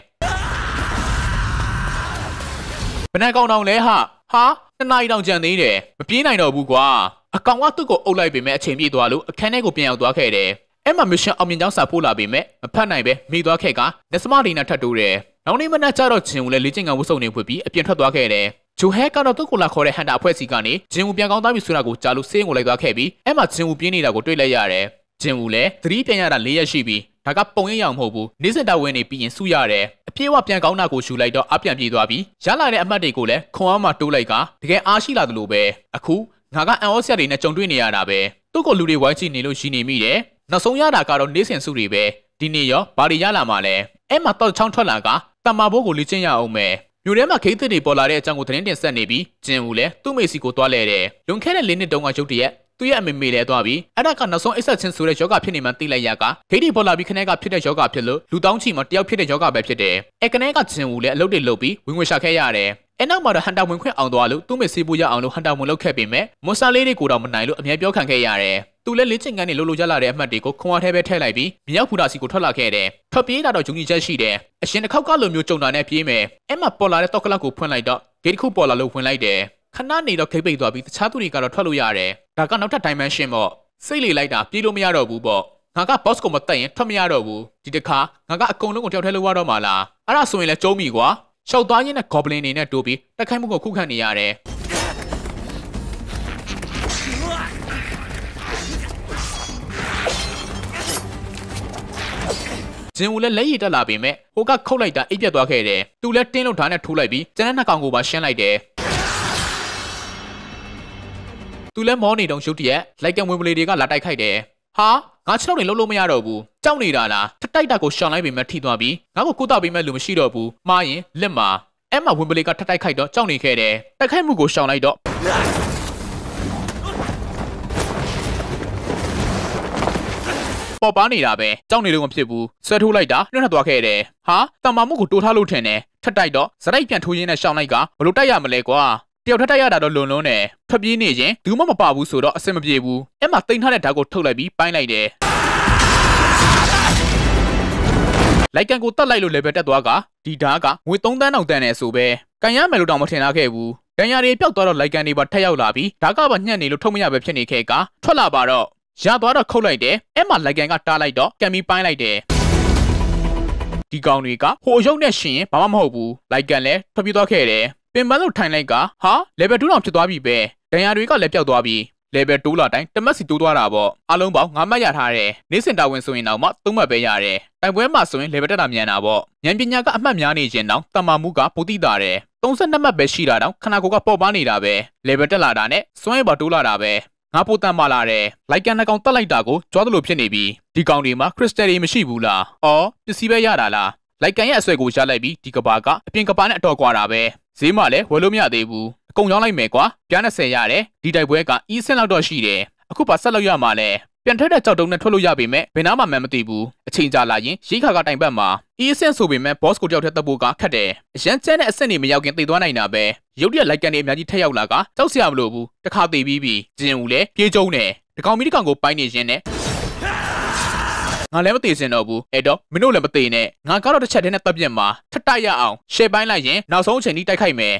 ဘယ်နဲ့ကောင်းတော့လဲဟာဟာနှစ်နာရီတောင်ကြံသေးတယ်မပြေးနိုင်တော့ဘူးကွာအကောင်ကသူ့ကိုအုပ်လိုက်ပေမဲ့အချိန်ပြည့်သွားလို့အခန်းထဲကိုပြန်ရောက်သွားခဲ့တယ်အဲ့မှာ mission အောင်မြင်ကြောင်းစာပို့လာပေမဲ့မဖတ်နိုင်ပဲမိသွားခဲ့ကနတ်စမတွေနဲ့ထပ်တိုးတယ်နောက်နေ့မနက်ကျတော့ဂျင်ဝူလည်းလေ့ကျင့်ခန်းဝတ်စုံနေဖွင့်ပြီးအပြင်ထွက်သွားခဲ့တယ်ဂျိုဟဲကတော့သူ့ကိုလာခေါ်တဲ့ဟန်တာအဖွဲ့စီကနေဂျင်ဝူပြန်ကောင်းသားပြီဆိုတာကိုကြားလို့စေးကိုလိုက်သွားခဲ့ပြီးအဲ့မှာဂျင်ဝူပြင်းနေတာကိုတွေ့လိုက်ရတယ်ဂျင်ဝူလည်းသတိပြန်ရတာ၄ရက်ရှိပြီးဒါကပုံရိပ်ရအောင်မဟုတ်ဘူးနေ့စဉ်တာဝန်နေပြီးရင်စုရတယ်အပြည့်အဝပြန်ကောင်းတာကိုယူလိုက်တော့အပြန်ပြေးသွားပြီးရလာတဲ့အမှတ်တွေကိုလည်းခွန်အားမှတိုးလိုက်ကတကယ်အားရှိလာသလိုပဲအခုငါကအန်အောဆရာတွေနဲ့ကြုံတွေ့နေရတာပဲသူ့ကိုလူတွေဝိုင်းကြည့်နေလို့ရှိနေမိတယ်နောက်ဆုံးရတာကတော့နေ့စဉ်စုတွေပဲဒီနေ့ရောဘာတွေရလာမှလဲအဲ့မှာတော့ချောင်းထွက်လာကတမ္မာဘိုးကိုလေ့ကျင့်ရအောင်မယ်မြို့ထဲမှာခိတ်သစ်တွေပေါ်လာတဲ့အကြောင်းကိုသတင်းတင်ဆက်နေပြီးဂျင်ဦးလည်းသူ့မိစီကိုသွားလဲတယ်လွန်ခဲ့တဲ့၄နှစ်တုန်းကရုပ်တရက်သူ့ရဲ့အမေမေလဲသွားပြီးအဲ့ဒါကနောက်ဆုံးအိဆက်ချင်းဆိုတဲ့ယောဂဖြစ်နေမှသိလိုက်ရကဂိတ်တီပေါ်လာပြီးခနဲ့ကဖြစ်တဲ့ယောဂဖြစ်လို့လူတောင်းချီမှာတယောက်ဖြစ်တဲ့ယောဂပဲဖြစ်တယ်။အဲ့ခနဲ့ကဂျင်ဦးလည်းအလုပ်တွေလုပ်ပြီးဝင်ငွေရှာခဲ့ရတယ်အဲနောက်မှာတော့ဟန်တာဝင်ခွင့်အောင်သွားလို့သူ့မေဆေးဖို့ရအောင်လို့ဟန်တာဝင်လောက်ခဲ့ပေမဲ့မွန်စတာလေးတွေကိုတော့မနိုင်လို့အမြဲပြောခံခဲ့ရတယ်သူလည်းလေးချင်ကန်နေလှုပ်လှုပ်ရလာတဲ့အမှတ်တွေကိုခွန်အားထဲပဲထည့်လိုက်ပြီးမြောက်ဖူတာစီကိုထွက်လာခဲ့တယ်။ထွက်ပြေးလာတော့ဂျုံကြီးချက်ရှိတယ်။အရှင်တစ်ခေါက်ကလိုမျိုးကြုံတာနဲ့ပြေးမယ်။အဲ့မှာပေါ်လာတဲ့တော့ကလောက်ကိုဖွင့်လိုက်တော့ဂိတ်တစ်ခုပေါ်လာလို့ဝင်လိုက်တယ်။ခဏနေတော့ဂိတ်ပိတ်သွားပြီးတခြားသူတွေကတော့ထွက်လို့ရတယ်။ဒါကနောက်ထပ် dimension ပေါ့။စိတ်လေလိုက်တာပြေးလို့မရတော့ဘူးပေါ့။ငါက boss ကိုမတက်ရင်ထွက်မရတော့ဘူး။ဒီတစ်ခါငါကအကုန်လုံးကိုတယောက်ထဲလောက်ရတော့မှာလား။အဲ့ဒါဆိုရင်လည်းကျုံးပြီကွာ။ရှောက်သွားရင်းနဲ့ goblin တွေနဲ့တိုးပြီးတိုက်ခိုက်မှုကိုခုခံနေရတယ်ဂျင်ဦးလည်းလက်ရည်တက်လာပေမဲ့ဟိုကခုတ်လိုက်တာအိပ်ပြက်သွားခဲ့တယ်။သူလည်းတင်းလုံထားနဲ့ထိုးလိုက်ပြီးကျန်တဲ့နှစ်ကောင်ကိုပါရှင်းလိုက်တယ်။သူလည်းမောနေတုံရုတ်တရက်လိုက်ကံဝင်ပလေတွေကလာတိုက်ခိုက်တယ်။ဟာငါခြေထောက်တွေလှုပ်လို့မရတော့ဘူးကြောက်နေတာလားထတိုက်တာကိုရှောင်လိုက်ပေမဲ့ထိသွားပြီးငါ့ကိုကုသပေးမဲ့လူမရှိတော့ဘူးမှားရင်လက်မှာအဲ့မှာဝင်ပလေကထတိုက်ခိုက်တော့ကြောက်နေခဲ့တယ်တိုက်ခိုက်မှုကိုရှောင်လိုက်တော့ပေါ်ပါနေတာပဲကြောက်နေလို့မဖြစ်ဘူးဆွဲထိုးလိုက်တာနှုတ်ထသွားခဲ့တယ်ဟာတမ္မာမှုကိုတိုးထားလို့ထင်တယ်ထတိုက်တော့စရိုက်ပြန်ထိုးရင်းနဲ့ရှောင်လိုက်ကဘလို့တိုက်ရမလဲကွာတယောက်ထက်တိုက်ရတာတော့လွန်လုံးတယ်ထွက်ပြေးနေရင်ဘူးမှမပါဘူးဆိုတော့အဆင်မပြေဘူးအဲ့မှာတိမ်ထားတဲ့ဓာတ်ကိုထုတ်လိုက်ပြီးပိုင်းလိုက်တယ်လိုက်ကန်ကိုတက်လိုက်လို့ level တက်သွားကဒီဓာတ်ကငွေ3တန်းအောင်တန်းနေဆိုပဲကန်ရမယ်လို့တောင်မထင်လာခဲ့ဘူးကန်ရတွေပျောက်သွားတော့လိုက်ကန်တွေပါထက်ရောက်လာပြီးဓာတ်ကပါညှက်နေလို့ထုတ်မရပဲဖြစ်နေခဲ့ကထွက်လာပါတော့ရသွားတော့ခုတ်လိုက်တယ်အဲ့မှာလိုက်ကန်ကတားလိုက်တော့ကန်ပြီးပိုင်းလိုက်တယ်ဒီကောင်တွေကဟိုအယုတ်နဲ့ရှင်ဘာမှမဟုတ်ဘူးလိုက်ကန်လည်းထွက်ပြေးသွားခဲ့တယ်ပင်ပန်းလို့ထိုင်လိုက်ကဟာ level 2တောင်ဖြစ်သွားပြီပဲဒဏ်ရာတွေကလည်းပျောက်သွားပြီ level 2လာတိုင်းတမက်စီတိုးသွားတာပေါ့အလုံးပေါင်း9မှတ်ရထားတယ်နေ့စဉ်တာဝန်ဆိုရင်တော့မှ3မှတ်ပဲရတယ်တိုင်ပွဲမှာဆိုရင် level တက်တာမြန်တာပေါ့ဉာဏ်ပညာကအမှတ်များနေခြင်းတောင်တမာမှုကပိုတိတာတယ်32မှတ်ပဲရှိတာတောင်ခနာကိုကပေါက်ပါနေတာပဲ level တက်လာတာနဲ့စွန့်ရပါတိုးလာတာပဲငါပိုတန်ပါလာတယ်လိုက်ကန်နှကောင်တက်လိုက်တာကိုကြွားသလိုဖြစ်နေပြီဒီကောင်တွေမှာခရစ်စတယ်တွေမရှိဘူးလားအော်ပစ္စည်းပဲရတာလားလိုက်ကန်ရဲ့အဆွဲကိုရလိုက်ပြီးဒီကဘာကအပြင်ကဘာနဲ့အတော်ကွာတာပဲဈေးမှလည်းဝယ်လို့မရသေးဘူးအကုန်ရောင်းလိုက်မယ်ကွာပြား20ရတယ်ဒီတိုက်ပွဲကအီးဆင်းလောက်တော့ရှိတယ်အခုပါဆက်လောက်ရမှာလဲပြန်ထွက်တဲ့ကြောက်တုံးနဲ့ထွက်လို့ရပေမဲ့ဘယ်နာမှမမသိဘူးအချိန်ကြာလာရင်ရိခါကတိုင်ပတ်မှာအီးဆင်းဆိုပေမဲ့ boss ကိုတယောက်ထက်တက်ဖို့ကခက်တယ်အရန်ကျဲတဲ့အဆင့်တွေမရောက်ခင်တိတ်သွားနိုင်တာပဲရုပ်တရက်လိုက်ကန်တွေအများကြီးထက်ရောက်လာကကြောက်စရာမလိုဘူးတခါသေးပြီးပြီဂျင်ဦးလည်းပြေကျုံတယ်တကောင်မီတကောင်ကိုပိုင်းနေရင်နဲ့ငါလည်းမသိစင်တော့ဘူးအဲ့တော့မင်းတို့လည်းမသိနဲ့ငါကတော့တစ်ချက်တည်းနဲ့တပ်ပြစ်မှာထပ်တိုက်ရအောင်ရှယ်ပိုင်းလိုက်ရင်နောက်ဆုံးအချိန်ထိတိုက်ခိုက်မယ်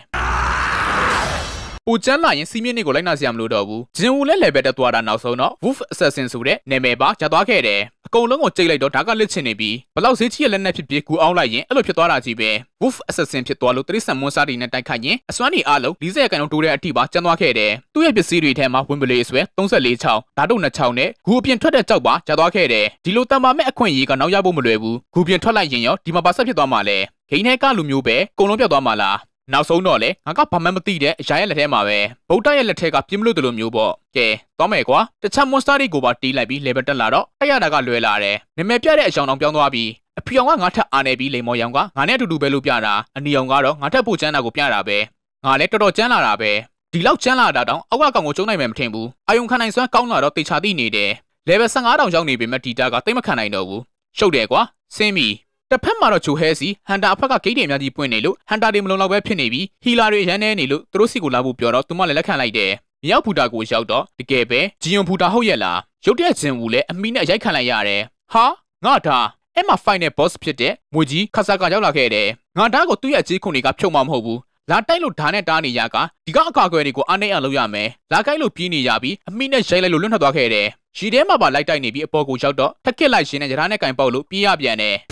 ပိုကျန်းလာရင်စီးမြင့်တွေကိုလိုက်နာစရာမလိုတော့ဘူးဂျင်ဝူလည်းလေဘယ်တက်သွားတာနောက်ဆုံးတော့ Wolf Assassin ဆိုတဲ့နာမည်ပါရသွားခဲ့တယ်အကုန်လုံးကိုကြိတ်လိုက်တော့ဒါကလစ်ချင်နေပြီးဘလောက်ဈေးကြီးရဲ့လက်နက်ဖြစ်ဖြစ်ကူအောင်လိုက်ရင်အဲ့လိုဖြစ်သွားတာကြီးပဲ Wolf Assassin ဖြစ်သွားလို့တိရစ္ဆာန်မွန်းစားတွေနဲ့တိုက်ခိုက်ရင်အစွမ်းတွေအားလုံး40ရာခိုင်နှုန်းတိုးတဲ့အထိပါကျန်းသွားခဲ့တယ်သူ့ရဲ့ပစ္စည်းတွေထဲမှာဝင်ပလေအစွဲ34ချောင်းဓာတု2ချောင်းနဲ့ဂူအပြင်ထွက်တဲ့ကြောက်ပါကျသွားခဲ့တယ်ဒီလိုတန်ပါမဲ့အခွင့်အရေးကနောက်ရဖို့မလွယ်ဘူးဂူပြင်ထွက်လိုက်ရင်ရောဒီမှာပါဆက်ဖြစ်သွားမှာလဲဂိမ်းထဲကလူမျိုးပဲအကုန်လုံးပြတ်သွားမှာလားနောက်ဆုံးတော့လေငါကဘာမှမသိတဲ့အရာရဲ့လက်ထဲမှာပဲဗုဒ္ဓရဲ့လက်ထဲကပြင်းမလို့တလို့မျိုးပေါ့ကဲသွားမယ်ကွာတခြား monster တွေကိုပါတီးလိုက်ပြီး level တက်လာတော့အဲ့ရတာကလွယ်လာတယ်နာမည်ပြတဲ့အကြောင်းတော့ပြောင်းသွားပြီးအဖြောင်ကငါထက်အာနေပြီးလိမ်မော်ရောင်ကငါနဲ့အတူတူပဲလို့ပြတာအနီအောင်ကတော့ငါထက်ပိုချမ်းတာကိုပြတာပဲငါလည်းတော်တော်ချမ်းလာတာပဲဒီလောက်ချမ်းလာတာတောင်အောက်ကကောင်ကိုကျုံနိုင်မယ်မထင်ဘူးအာယုံခံနိုင်စွမ်းကောင်းလာတော့တေချာတိနေတယ် level 15000ရောက်နေပေမဲ့ဒီတာကတိတ်မခံနိုင်တော့ဘူးရှုပ်တယ်ကွာဆင်းပြီတစ်ဖက်မှာတော့ဂျိုဟဲစီဟန်တာအဖက်ကဂိတ်တွေအများကြီးပွင့်နေလို့ဟန်တာတွေမလုံလောက်ပဲဖြစ်နေပြီးဟီလာတွေရန်နေနေလို့သူတို့စီကိုလာဖို့ပြောတော့သူမလည်းလက်ခံလိုက်တယ်။မြောက်ဘူတာကိုရောက်တော့တကယ်ပဲဂျီယွန်ဘူတာဟုတ်ရဲ့လား။ရုတ်တရက်ဂျင်ဝူလည်းအမီနဲ့ရိုက်ခံလိုက်ရတယ်။ဟာငါဒါအဲ့မှာ final boss ဖြစ်တဲ့မွေကြီးခါဆာကရောက်လာခဲ့တယ်။ငါဒါကိုသူ့ရဲ့အကြီးခွန်တွေကဖြုတ်မှမဟုတ်ဘူး။လာတိုက်လို့ဓာနဲ့တားနေရကဒီကအကာအကွယ်တွေကိုအားနေအောင်လုပ်ရမယ်။လာကိုက်လို့ပြေးနေရပြီးအမိနဲ့ရိုက်လိုက်လို့လွတ်ထွက်သွားခဲ့တယ်။ရီထဲမှာပါလိုက်တိုက်နေပြီးအပေါ်ကိုရောက်တော့ထက်ကစ်လိုက်ရှင်နဲ့ရထားနဲ့ကင်ပေါက်လို့ပြေးရပြန်တယ်။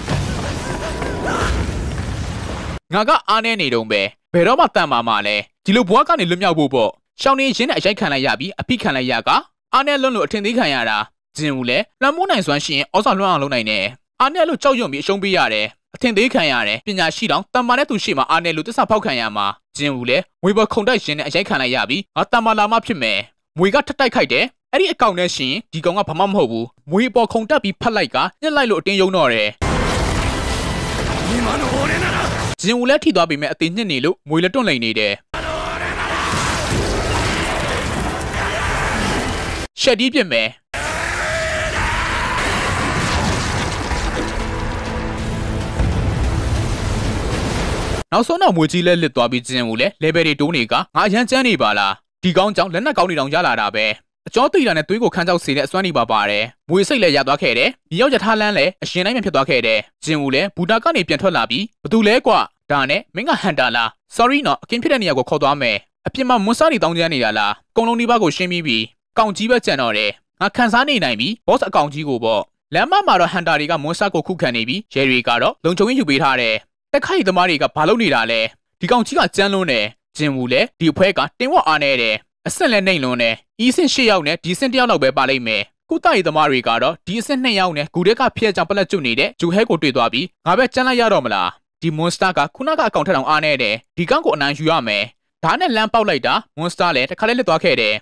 ငါကအားနေနေတုံးပဲဘယ်တော့မှတန်မာမှာလဲဒီလိုဘွားကနေလွတ်မြောက်ဖို့ပေါ့ရှောင်းနေရင်းနဲ့အရိုက်ခံလိုက်ရပြီးအဖိခံလိုက်ရကအားနဲ့လွတ်လို့အထင်သေးခံရတာဂျင်ဦးလဲလမ်းမိုးနိုင်စွမ်းရှင်အော်စာလွှမ်းအောင်လုပ်နိုင်တယ်အားနဲ့လို့ကြောက်ရွံ့ပြီးအရှုံးပေးရတယ်အထင်သေးခံရတယ်ပညာရှိတောင်တန်မာတဲ့သူရှိမှအားနဲ့လို့တစ္ဆာဖောက်ခံရမှာဂျင်ဦးလဲငွေပေါ်ခုန်တိုက်ရင်းနဲ့အရိုက်ခံလိုက်ရပြီးငါတန်မာလာမှဖြစ်မယ်ငွေကထက်တိုက်ခိုက်တယ်အဲ့ဒီအကောင့်နဲ့ရှင်ဒီကောင်ကဘာမှမဟုတ်ဘူးမွေးပေါ်ခုန်တက်ပြီးဖတ်လိုက်ကညှက်လိုက်လို့အတင်းယုံတော့တယ်今の俺ならဂျင်ဦးလည်းထိသွားပေမဲ့အသေးညစ်နေလို့မွေလည်းတွန့်လိန်နေတယ်ရှက်ဒီပြစ်မယ်နောက်ဆုံးတော့မွေကြီးလဲလစ်သွားပြီးဂျင်ဦးလည်း level တွေတိုးနေကငါရန်ချမ်းနေပါလားဒီကောင်းကြောင့်လက်နက်ကောင်းတွေတောင်ရလာတာပဲအကျောတိတာနဲ့သွေးကိုခန်းချောက်စေတဲ့အစွမ်းနေပါပါတယ်။မွေစိတ်လည်းရသွားခဲ့တယ်။မြေရောက်ရထားလန်းလည်းအရှင်တိုင်းပြန်ဖြစ်သွားခဲ့တယ်။ဂျင်ဦးလည်းဘူတာကနေပြန်ထွက်လာပြီးဘသူလဲကွာဒါနဲ့မင်းကဟန်တာလား sorry နော်အကင်းဖြစ်တဲ့နေရာကိုခေါ်သွားမယ်။အပြင်မှာမွန်းစားနေတောင်းကျမ်းနေတာလား။ကုံလုံးဒီဘက်ကိုရှင်းပြီးပြီးကောင်ကြီးပဲကြံတော့တယ်။ငါခန်းစားနေနိုင်ပြီ။ boss အကောင်ကြီးကိုပေါ့။လမ်းမမှာတော့ဟန်တာတွေကမွန်းစားကိုခုခံနေပြီးရဲတွေကတော့လုံခြုံရေးယူပေးထားတယ်။တက်ခိုက်သမားတွေကဘာလုပ်နေတာလဲ။ဒီကောင်ကြီးကကြမ်းလွန်းတယ်။ဂျင်ဦးလည်းဒီအဖွဲကတင်ဝက်အားနေတယ်။အဆင့်လည်းနှိမ်လွန်းတယ်။ဤဆင့်၈ယောက်နဲ့ဒီဆင့်၁ယောက်လောက်ပဲပါလိမ့်မယ်။ကုသရေးသမားတွေကတော့ဒီအဆင့်၂ယောက်နဲ့ဂူဒက်ကဖျက်ချောင်ပလက်ကျွနေတဲ့ဂျူဟဲကိုတွေ့သွားပြီးငါပဲကြမ်းလိုက်ရတော့မလား။ဒီ monster ကခုနကအကောင့်ထက်အောင်အားနေတယ်။ဒီကောင်ကိုအနိုင်ယူရမယ်။ဒါနဲ့လမ်းပေါက်လိုက်တာ monster လည်းတစ်ခါလေးလစ်သွားခဲ့တယ်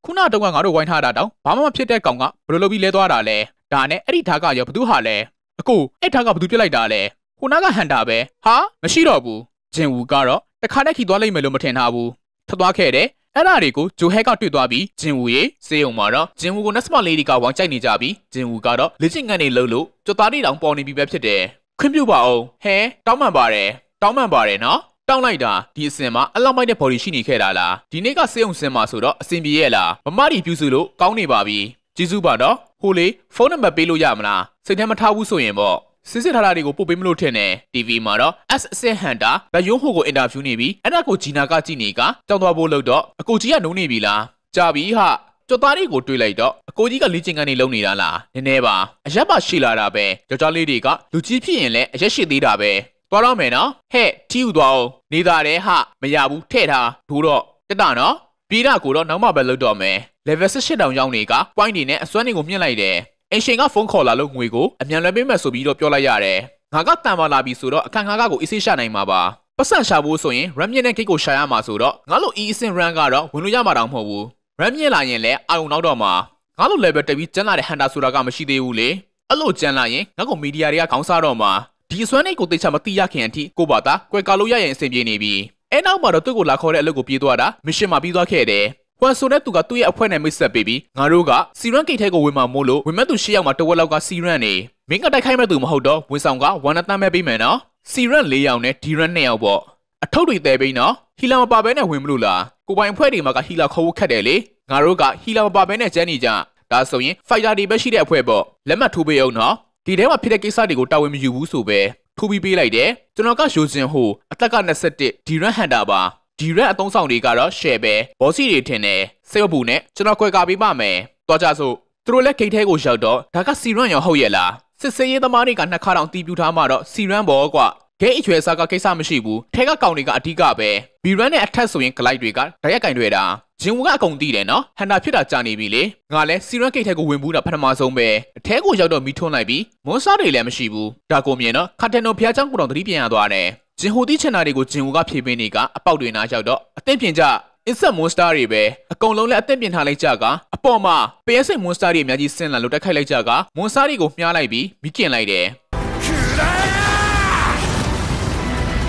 ။ခုနတုန်းကငါတို့ဝိုင်းထားတာတောင်ဘာမှမဖြစ်တဲ့ကောင်ကဘယ်လိုလုပ်ပြီးလဲသွားတာလဲဒါနဲ့အဲ့ဒီဓာတ်ကရောဘသူဟာလဲအကိုအဲ့ဓာတ်ကဘသူပြစ်လိုက်တာလဲကိုနားကဟန်တာပဲဟာမရှိတော့ဘူးဂျင်ဝူကတော့တခါနဲ့ခီသွားလိမ့်မယ်လို့မထင်ထားဘူးထွက်သွားခဲ့တယ်အဲ့ဒါတွေကိုဂျိုဟက်ကတွေ့သွားပြီးဂျင်ဝူရေစေးုံမှာတော့ဂျင်ဝူကိုနက်စမလေးဒီကဝိုင်းကြိုက်နေကြပြီးဂျင်ဝူကတော့လက်ချင်းငန်းနေလှုပ်လို့ကြွသားတွေတောင်ပေါ်နေပြီပဲဖြစ်တယ်ခွင့်ပြုပါအောင်ဟဲတောင်းပန်ပါတယ်တောင်းပန်ပါတယ်နော်တောင်းလိုက်တာဒီအစင်မှာအလောက်မိုက်တဲ့ body ရှိနေခဲ့တာလားဒီနေ့ကစေးုံစင်မှာဆိုတော့အစင်ပြေရဲ့လားမမဒီပြူစုလို့ကောင်းနေပါပြီကျေးဇူးပါတော့ဟိုလေဖုန်းနံပါတ်ပေးလို့ရမလားစိတ်ထဲမထားဘူးဆိုရင်ပေါ့စစ်စစ်ထားတာတွေကိုပို့ပေးမလို့ထင်တယ် TV မှာတော့ S အစစ်ဟန်တာဘယွန်းဟိုကိုအင်တာဗျူးနေပြီးအဲ့ဒါကိုဂျီနာကကြည့်နေကကြောင်သွားဖို့လို့တော့အကိုကြီးကနှုံးနေပြီလားကြာပြီဟာကျော်သားတွေကိုတွေးလိုက်တော့အကိုကြီးကလေ့ကျင့်ခန်းတွေလုပ်နေတာလားနည်းနည်းပါအရက်ပါရှိလာတာပဲကြော်ကြားလေးတွေကလူကြီးဖြစ်ရင်လည်းအရက်ရှိသေးတာပဲသွားတော့မယ်နော်ဟဲ့ထီယူသွားအောင်နေသားတယ်ဟာမရဘူးထဲ့ထားဒိုးတော့တက်တာနော်ပြေးတာကိုတော့နောက်မှပဲလုပ်တော့မယ် level 18တောင်ရောက်နေက point တွေနဲ့အစွမ်းတွေကိုမြင့်လိုက်တယ်အင်ရှင်ကဖုန်းခေါ်လာလို့ငွေကိုအမြန်လွှဲပေးမယ်ဆိုပြီးတော့ပြောလိုက်ရတယ်။ငါကတန်ပါလာပြီဆိုတော့အခန်းငါးကကိုအေးဆေးရှာနိုင်မှာပါ။ပတ်စံရှာဖို့ဆိုရင် RAM မြင့်တဲ့ gate ကိုရှာရမှာဆိုတော့ငါလို EE စင် RAM ကတော့ဝင်လို့ရမှာတော့မဟုတ်ဘူး။ RAM မြင့်လာရင်လည်းအာရုံနောက်တော့မှာငါလို level တက်ပြီးကျန်လာတဲ့ Hunter ဆိုတာကမရှိသေးဘူးလေ။အဲ့လိုကျန်လာရင်ငါ့ကိုမီဒီယာတွေကခေါင်းစားတော့မှာဒီအစွမ်းနဲ့ကိုသိချမသိရခင်အထိကိုပါတာကွယ်ကာလို့ရရင်အဆင်ပြေနေပြီ။အဲနောက်မှာတော့သူ့ကိုလာခေါ်တဲ့အလုပ်ကိုပြေးသွားတာမစ်ရှင်မှာပြီးသွားခဲ့တယ်။ဟွမ်ဆိုတဲ့သူကသူ့ရဲ့အဖွဲနဲ့မိတ်ဆက်ပေးပြီးငါတို့ကစီရန်ဂိတ်ထဲကိုဝင်မှမို့လို့ဝင်မဲ့သူ၈ယောက်မှာတဝက်လောက်ကစီရန်နေမင်းကတိုက်ခိုက်မဲ့သူမဟုတ်တော့ဝန်ဆောင်ကဝမ်နဲ့တမ်းမဲ့ပေးမယ်နော်စီရန်၄ယောက်နဲ့ဒီရန်၂ယောက်ပေါ့အထုပ်တွေတဲပေးနော်ဟီလာမပါဘဲနဲ့ဝင်မလို့လားကိုပိုင်အဖွဲ့တွေမှာကဟီလာခေါ်ဖို့ခက်တယ်လေငါတို့ကဟီလာမပါဘဲနဲ့ကျန်းနေကြဒါဆိုရင်ဖိုက်တာတွေပဲရှိတဲ့အဖွဲ့ပေါ့လက်မှတ်ထိုးပေးအောင်နော်ဒီထဲမှာဖြစ်တဲ့ကိစ္စတွေကိုတာဝန်မယူဘူးဆိုပဲထိုးပြီးပေးလိုက်တယ်ကျွန်တော်ကယိုစင်ဟိုအသက်က21ဒီရန်ဟန်တာပါဒီရက်အသုံးဆောင်တွေကတော့ share ပဲဘောစီတွေထင်တယ်စိတ်ပူနဲ့ကျွန်တော်ခွဲကာပေးပါမယ်တော့ကြဆိုသူတို့လည်းဂိတ်ထဲကိုရောက်တော့ဒါကစီရွမ်ရောဟုတ်ရဲ့လားစစ်စေးရေးသမားတွေကနှစ်ခါတောင်တီးပြူထားမှတော့စီရွမ်ဘောကွာဂိတ်အချွဲစားကကိစ္စမရှိဘူးထဲကကောင်တွေကအဓိကပဲဘီရွမ်နဲ့အထက်ဆိုရင်ဂလိုက်တွေကတရက်ကင်တွေတာဂျင်ဝကအကုန်တီးတယ်နော်ဟန်တာဖြစ်တာကြာနေပြီလေငါလည်းစီရွမ်ဂိတ်ထဲကိုဝင်ဘူးတာပထမဆုံးပဲအထဲကိုရောက်တော့မီးထွန်းလိုက်ပြီးမွန်စတာတွေလည်းမရှိဘူးဒါကိုမြင်တော့ခါတန်နိုဖျားချောင်းကိုတော့သတိပြန်ရသွားတယ်ဂျင်ဟိုတီချန်နာတွေကိုဂျင်ဟိုကဖြေပေးနေကအပေါက်တွေနားရောက်တော့အသင့်ပြင်ကြ insect monster တွေပဲအကုန်လုံးလည်းအသင့်ပြင်ထားလိုက်ကြကအပေါ်မှာ PS monster တွေအများကြီးဆင်းလာလို့တက်ခိုက်လိုက်ကြက monster တွေကိုမြှားလိုက်ပြီးမိကင်လိုက်တယ်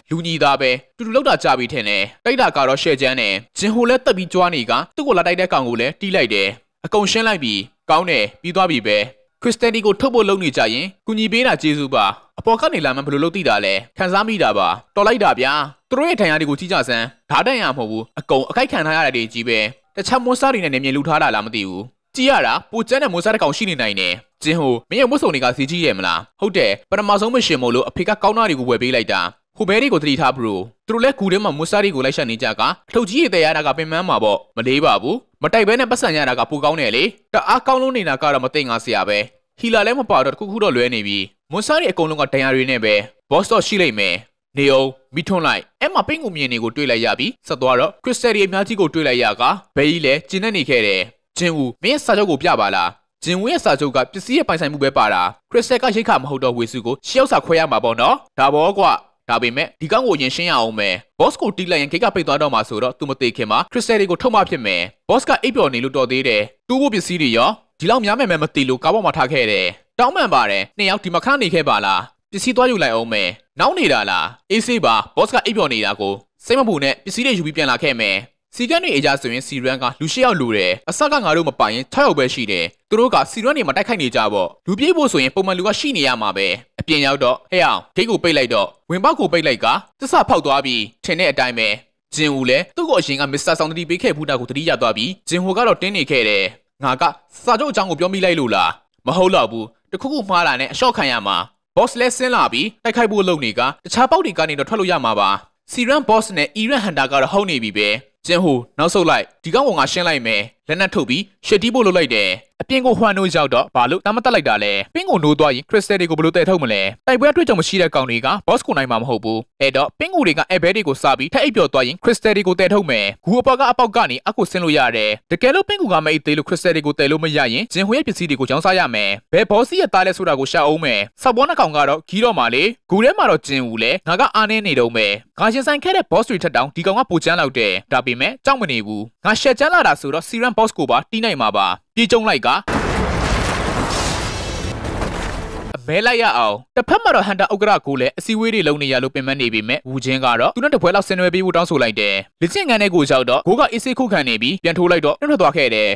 လူညီသားပဲတူတူလောက်တာကြပြီထင်တယ်တိုက်တာကတော့ရှယ်ချမ်းနဲ့ဂျင်ဟိုလည်းတက်ပြီးကြွားနေကသူ့ကိုလာတိုက်တဲ့ကောင်ကိုလည်းတီးလိုက်တယ်အကုန်ရှင်းလိုက်ပြီးကောင်းတယ်ပြီးသွားပြီပဲခရစ်စတန်တီကိုထုတ်ဖို့လုပ်နေကြရင်ကူညီပေးတာကျေးဇူးပါအပေါ်ကနေလာမှဘယ်လိုလုပ်သိတာလဲခံစားမိတာပါတော်လိုက်တာဗျာသူတို့ရဲ့ထိုင်ရတွေကိုကြီးကြဆန်းဓာတ်တန်ရမဟုတ်ဘူးအကုန်အခိုက်ခံထားရတဲ့ကြီးပဲတခြားမွန်းစားတွေနဲ့နေမြေလူထားတာလားမသိဘူးကြည့်ရတာပူကျန်းတဲ့မွန်းစားတစ်ကောင်ရှိနေနိုင်တယ်ကျင်းဟိုမင်းရဲ့မွတ်စုံတွေကစီကြီးတယ်မလားဟုတ်တယ်ပထမဆုံးမရှင်မို့လို့အဖေကကောင်းတာတွေကိုဝယ်ပေးလိုက်တာဟိုဘဲတွေကိုတတိထားဘရိုသူတို့လည်းဂူထဲမှာမွတ်စားတွေကိုလိုက်ရှာနေကြကအထုပ်ကြီးတွေတဲရတာကပင်မမှာပေါ့မလေးပါဘူးမတိုက်ဘဲနဲ့ပတ်စံရတာကပူကောင်းတယ်လေတအားကောင်းလို့နေတာကတော့မသိငါစရာပဲဟီလာလည်းမပါတော့တခုခုတော့လွဲနေပြီးမွန်ဆာရီအကုန်လုံးကဒဏ်ရာတွေနဲ့ပဲဘော့စ်တော့ရှိလိမ့်မယ်နေအောင်မိထွန်းလိုက်အဲ့မှာပိန့်ကိုမြင်နေကိုတွေ့လိုက်ရပြီးဆက်သွားတော့ခရစ်စတယ်ရီအများကြီးကိုတွေ့လိုက်ရကဘဲကြီးလည်းကျဉ်နေနေခဲ့တယ်ဂျင်ဝူမင်းစာချုပ်ကိုပြပါလားဂျင်ဝူရဲ့စာချုပ်ကပစ္စည်းရဲ့ပိုင်ဆိုင်မှုပဲပါတာခရစ်စတက်ကရိတ်ခါမဟုတ်တော့ဝေစုကိုရှေ့ရောက်စာခွဲရမှာပေါ့နော်ဒါဘောကွာဒါပေမဲ့ဒီကောင်ကိုရင်ရှင်းရအောင်မယ်ဘော့စ်ကိုတီးလိုက်ရင်ခေတ်ကပိတ်သွားတော့မှာဆိုတော့သူမသေးခင်မှာခရစ်စတယ်တွေကိုထုတ်မှဖြစ်မယ်ဘော့စ်ကအိပ်ပျော်နေလို့တော်သေးတယ်တူးဖို့ပစ္စည်းတွေရောဒီလောက်များမယ်မဲမသိလို့ကားပေါ်မှာထားခဲ့တယ်တောင်းပန်ပါတယ်နှစ်ယောက်ဒီမှာခဏနေခဲ့ပါလားပစ္စည်းသွားယူလိုက်အောင်မယ်နောက်နေတာလားအေးဆေးပါဘော့စ်ကအိပ်ပျော်နေတာကိုစိတ်မပူနဲ့ပစ္စည်းတွေယူပြီးပြန်လာခဲ့မယ်စီကန်တွေအကြဆိုရင်စီရန်ကလူ၈ယောက်လူတယ်အစကငါတို့မပိုင်ရင်၆ယောက်ပဲရှိတယ်သူတို့ကစီရန်တွေမှာတိုက်ခိုက်နေကြပေါ့လူပြေးဖို့ဆိုရင်ပုံမှန်လူကရှိနေရမှာပဲအပြင်ရောက်တော့ဟဲ့အောင်ဂိတ်ကိုပိတ်လိုက်တော့ဝင်ပေါက်ကိုပိတ်လိုက်ကသစ္စာဖောက်သွားပြီးထင်တဲ့အတိုင်းပဲဂျင်ဟူလည်းသူ့ကိုအရင်ကမစ္စတာဆောင်တတိပေးခဲ့ဘူးတာကိုတတိရသွားပြီးဂျင်ဟူကတော့တင်းနေခဲ့တယ်ငါကစာချုပ်အကြောင်းကိုပြောမိလိုက်လို့လားမဟုတ်တော့ဘူးတခုခုမှားတာနဲ့အလျှော့ခံရမှာ boss လဲဆင်းလာပြီးတိုက်ခိုက်ဖို့လုပ်နေကတခြားပေါက်တွေကနေတော့ထွက်လို့ရမှာပါ Siren boss နဲ့ Iran hunter ကတော့ဟုတ်နေပြီပဲကျင်းဟိုနောက်ဆုတ်လိုက်ဒီကောင်ကငါရှင်းလိုက်မယ်လက်နက်ထုတ်ပြီးရှစ်တီးဖို့လုပ်လိုက်တယ်။အပြင်ကိုဟွမ်နိုးရောက်တော့ဘာလို့တားမတက်လိုက်တာလဲ။ပင်းကိုနိုးသွားရင်ခရစ်စတယ်တွေကိုဘယ်လိုတည်ထုတ်မလဲ။တိုက်ပွဲအတွေ့အကြုံမရှိတဲ့ကောင်တွေကဘော့စ်ကိုနိုင်မှာမဟုတ်ဘူး။အဲ့တော့ပင်းကိုတွေကအဲဘဲတွေကိုစပြီးထပ်အိပ်ပျော်သွားရင်ခရစ်စတယ်တွေကိုတည်ထုတ်မယ်။ဂူအပေါက်ကအပေါက်ကနေအကူဆင်းလို့ရတယ်။တကယ်လို့ပင်းကိုကမအိပ်သေးလို့ခရစ်စတယ်တွေကိုတည်လို့မရရင်ဂျင်ဟွေရဲ့ပစ္စည်းတွေကိုကျောင်းစားရမယ်။ဘယ်ဘော့စီရဲ့တားလဲဆိုတာကိုရှာအောင်မယ်။ဆောက်ဘောနှကောင်ကတော့ဂီတော့မှလေဂူထဲမှာတော့ဂျင်ဦးလေငါကအားနေနေတော့မယ်။ငါရှင်ဆိုင်ခဲ့တဲ့ဘော့စ်တွေထက်တောင်ဒီကောင်ကပိုချမ်းလောက်တယ်။ဒါပေမဲ့ကြောက်မနေဘူး။ငါရှက်ချမ်းလာတာဆိုတော့စီရမ် box ကိုပါတီးနိုင်မှာပါပြေးကျုံလိုက်ကမဲလိုက်ရအောင်တစ်ဖက်မှာတော့ဟန်တာဥက္ကရာကိုလည်းအစည်းအဝေးတွေလုပ်နေရလို့ပင်ပန်းနေပြီမဲ့ဝူချင်းကတော့သူနဲ့တပွဲလောက်ဆင်နွယ်ပေးဖို့တောင်းဆိုလိုက်တယ်လက်ချင်းကန်တဲ့ကိုရောက်တော့ကိုကအေးစေးခုခံနေပြီးပြန်ထိုးလိုက်တော့နှုတ်ထွက်သွားခဲ့တယ်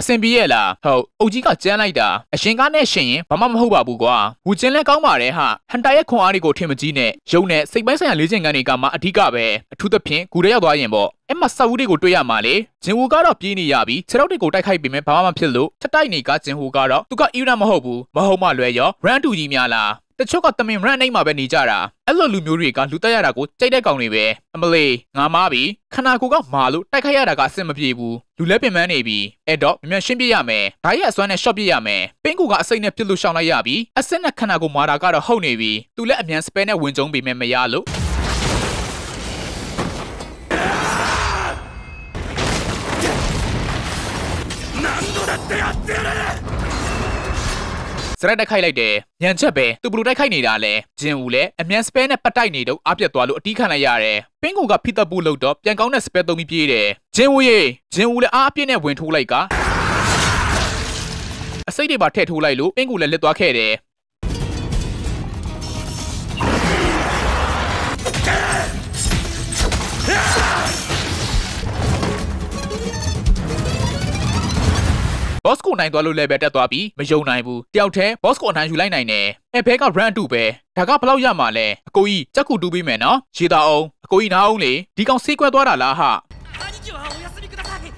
အဆင်ပြေရဲ့လားဟုတ်အုတ်ကြီးကကြမ်းလိုက်တာအရင်ကနဲ့ရှင်ရင်ဘာမှမဟုတ်ပါဘူးကွာဝူချင်းလဲကောင်းပါတယ်ဟာဟန်တာရဲ့ခွန်အားတွေကိုထင်မကြီးနဲ့ရုံနဲ့စိတ်ပိုင်းဆိုင်ရာလေ့ကျင့်ခန်းတွေကမှအဓိကပဲအထူးသဖြင့်ဂူရဲရောက်သွားရင်ပေါ့အဲ့မှာစာဦးတွေကိုတွေ့ရမှာလေဂျင်ဟူကတော့ပြေးနေရပြီခြေထောက်တွေကိုတိုက်ခိုက်ပေမဲ့ဘာမှမဖြစ်လို့ထတိုက်နေကဂျင်ဟူကတော့သူကအီရန်မဟုတ်ဘူးမဟုတ်မှလွဲရောရန်တူကြီးများလားတချို့ကတမင်ရန်နိုင်မှာပဲနေကြတာအဲ့လိုလူမျိုးတွေကလူတက်ရတာကိုကြိုက်တဲ့ကောင်တွေပဲအမလေးငါမားပြီခနာကိုကမာလို့တိုက်ခိုက်ရတာကအဆင်မပြေဘူးလူလဲပင်ပန်းနေပြီအဲ့တော့မြန်ရှင်းပြရမယ်ဓာတ်ရအစွမ်းနဲ့ရှော့ပြရမယ်ပင်းကူကအစိမ့်နဲ့ပြစ်လို့ရှောင်းလိုက်ရပြီအစစ်နဲ့ခနာကိုမာတာကတော့ဟုတ်နေပြီသူလည်းအမြန်စပယ်နဲ့ဝင်ကျုံးပေမဲ့မရလို့なん度だってやってやるစရက်တိုက်ခိုက်လိုက်တယ်ညံချက်ပဲသူဘလူတိုက်ခိုက်နေတာလဲဂျင်ဦးလည်းအမြန်စပဲနဲ့ပတ်တိုက်နေတော့အပြတ်သွားလို့အတီးခံလိုက်ရတယ်ပင်းကိုကဖိသက်ဖို့လို့တော့ပြန်ကောင်းတဲ့စပဲသုံးပြီးပြေးတယ်ဂျင်ဦးရေဂျင်ဦးလည်းအားအပြည့်နဲ့ဝင်ထိုးလိုက်ကအစိတ်တွေပါထည့်ထိုးလိုက်လို့ပင်းကိုလည်းလက်သွားခဲ့တယ်ဘော့စ်ကိုနိုင်သွားလို့လည်းပဲတက်သွားပြီးမယုံနိုင်ဘူးတယောက်တည်းဘော့စ်ကိုအနိုင်ယူလိုက်နိုင်တယ်အဲဘဲက brand တူပဲဒါကဘလောက်ရမှာလဲအကိုကြီးစက်ကူတူးပေးမယ်နော်ရေသာအောင်အကိုကြီးနားအောင်လေဒီကောင်ဆေးကွက်သွားတာလားဟာ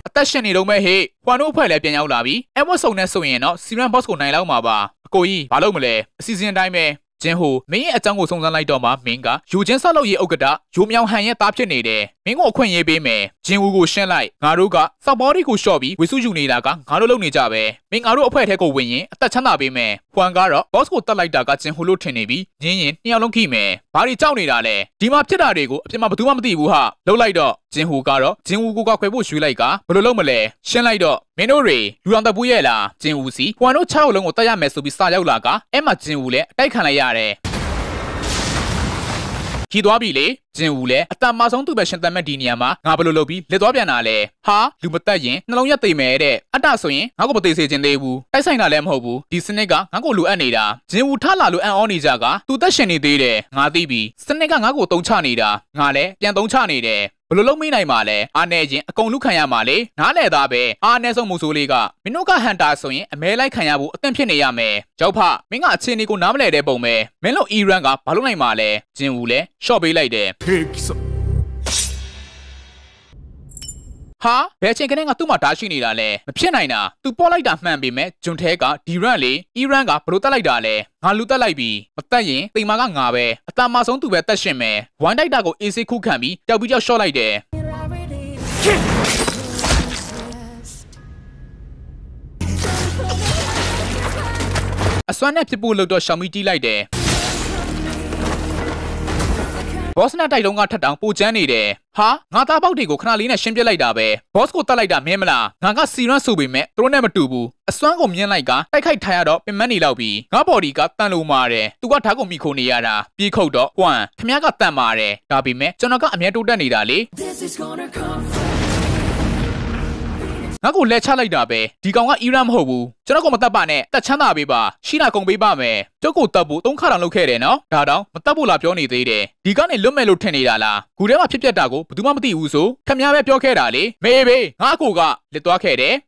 အသက်ရှင်နေတော့မဲ့ဟေ့ဟွမ်တို့အဖွဲ့လည်းပြန်ရောက်လာပြီအဲမွတ်ဆုံနဲ့ဆိုရင်တော့စီရန်ဘော့စ်ကိုနိုင်လောက်မှာပါအကိုကြီးဘာလုပ်မလဲအစီအစဉ်တိုင်းပဲဂျင်းဟိုမင်းရဲ့အကြောင်းကိုစုံစမ်းလိုက်တော့မှမင်းကယူချင်းဆောက်လုပ်ရေးဥက္ကဋ္ဌယူမြောင်ဟန်ရဲ့သားဖြစ်နေတယ်မင်းကိုအခွင့်ရေးပေးမယ်ဂျင်ဝူကိုရှင်းလိုက်ငါတို့ကစောက်ဘော်ဒီကိုရှော့ပြီးဝေစုယူနေတာကငါတို့လုံနေကြပဲမင်းငါတို့အဖွဲအထက်ကိုဝင်ရင်အသက်ချမ်းသာပေးမယ်ဖွန်ကတော့ boss ကိုတတ်လိုက်တာကဂျင်ဟူလို့ထင်နေပြီးညင်းရင်နှစ်ယောက်လုံးခိမယ်ဘာတွေကြောက်နေတာလဲဒီမှာဖြစ်တာတွေကိုအပြင်မှာဘယ်သူမှမသိဘူးဟာလှုပ်လိုက်တော့ဂျင်ဟူကတော့ဂျင်ဝူကိုကခွဲဖို့ရွှေ့လိုက်ကဘယ်လိုလုပ်မလဲရှင်းလိုက်တော့မင်းတို့တွေလူတော်တပူးရဲ့လားဂျင်ဝူစီဖွန်တို့6ယောက်လုံးကိုတတ်ရမယ်ဆိုပြီးစာရောက်လာကအဲ့မှာဂျင်ဝူလည်းအတိုက်ခံလိုက်ရတယ်ခီသွားပြီလေဂျင်ဝူလည်းအတန်မာဆုံးသူပဲရှင်သန်မဲ့ဒီနေရာမှာငါဘယ်လိုလုပ်ပြီးလက်သွားပြန်တာလဲဟာလူမတက်ရင်နှလုံးရက်သိမယ်တဲ့အတဆိုရင်ငါ့ကိုမသိစေခြင်းသေးဘူးတိုက်ဆိုင်တာလည်းမဟုတ်ဘူးဒီစနစ်ကငါ့ကိုလိုအပ်နေတာဂျင်ဝူထလာလို့အံ့ဩနေကြကသူတက်ရှင်နေသေးတယ်ငါသိပြီစနစ်ကငါ့ကိုတုံချနေတာငါလည်းပြန်တုံချနေတယ်ဘလို့လုံးမိနိုင်မှာလဲအာနယ်ချင်းအကုန်လူခံရမှာလေနားလေသားပဲအာနယ်ဆုံးမူဆိုလေးကမင်းတို့ကဟန်တာဆိုရင်အမဲလိုက်ခံရဖို့အသင့်ဖြစ်နေရမယ်ရောက်ဖမင်းကအခြေအနေကိုနားမလဲတဲ့ပုံပဲမင်းတို့အီရန်ကဘာလို့နိုင်မှာလဲဂျင်ဝူလဲရှော့ပေးလိုက်တယ် Take ဟာဘယ်ချိန်ကနေငါသူ့မှာဓာတ်ရှိနေတာလဲမဖြစ်နိုင်တာသူပေါ်လိုက်တာမှန်ပေမဲ့ဂျွန်ထဲကဒီရန်လေအီရန်ကဘလို့တက်လိုက်တာလဲငါလူတက်လိုက်ပြီးမတက်ရင်တိမ်မာကငါပဲအတမဆုံးသူပဲတက်ရှင်မယ်ဝိုင်းတိုက်တာကိုအေးစေးခုခံပြီးတောက်ပြီးကြောက်ရှော့လိုက်တယ်အစွမ်းနဲ့ဖြစ်ဖို့လို့တော့ရှောင်မီတီးလိုက်တယ်ဘော့စ်နဲ့တိုက်လုံးကထက်တောင်ပူချမ်းနေတယ်ဟာငါသားပေါက်တွေကိုခဏလေးနဲ့ရှင်းပြလိုက်တာပဲဘော့စ်ကိုတတ်လိုက်တာမင်းမလားငါကစီရွန့်ဆိုပေမဲ့သူတို့နဲ့မတူဘူးအစွမ်းကိုမြင်လိုက်ကတိုက်ခိုက်ထားရတော့ပင်မနေလောက်ပြီးငါဘော်ဒီကတန်လုံးမာတယ်သူကဓာတ်ကုန်မိခိုးနေရတာပြေးခုတ်တော့ဟွမ်ခမရကတန်မာတယ်ဒါပေမဲ့ကျွန်တော်ကအမြဲတိုးတက်နေတာလေ This is gonna come from ငါ့ကိုလက်ချလိုက်တာပဲဒီကောင်ကအီရန်မဟုတ်ဘူးကျွန်တော်ကမတတ်ပါနဲ့တက်ချမ်းသာပေးပါရှိနာကုန်ပေးပါမယ်ကျုပ်ကိုတတ်ဖို့သုံးခါတောင်လုပ်ခဲ့တယ်နော်ဒါတောင်မတတ်ဖို့လာပြောနေသေးတယ်ဒီကနေလွတ်မယ်လို့ထင်နေတာလားဂူထဲမှာဖြစ်ပျက်တာကိုဘယ်သူမှမသိဘူးဆိုခမရပဲပြောခဲ့တာလေမေဘေးငါ့ကိုကလက်သွားခဲ့တယ်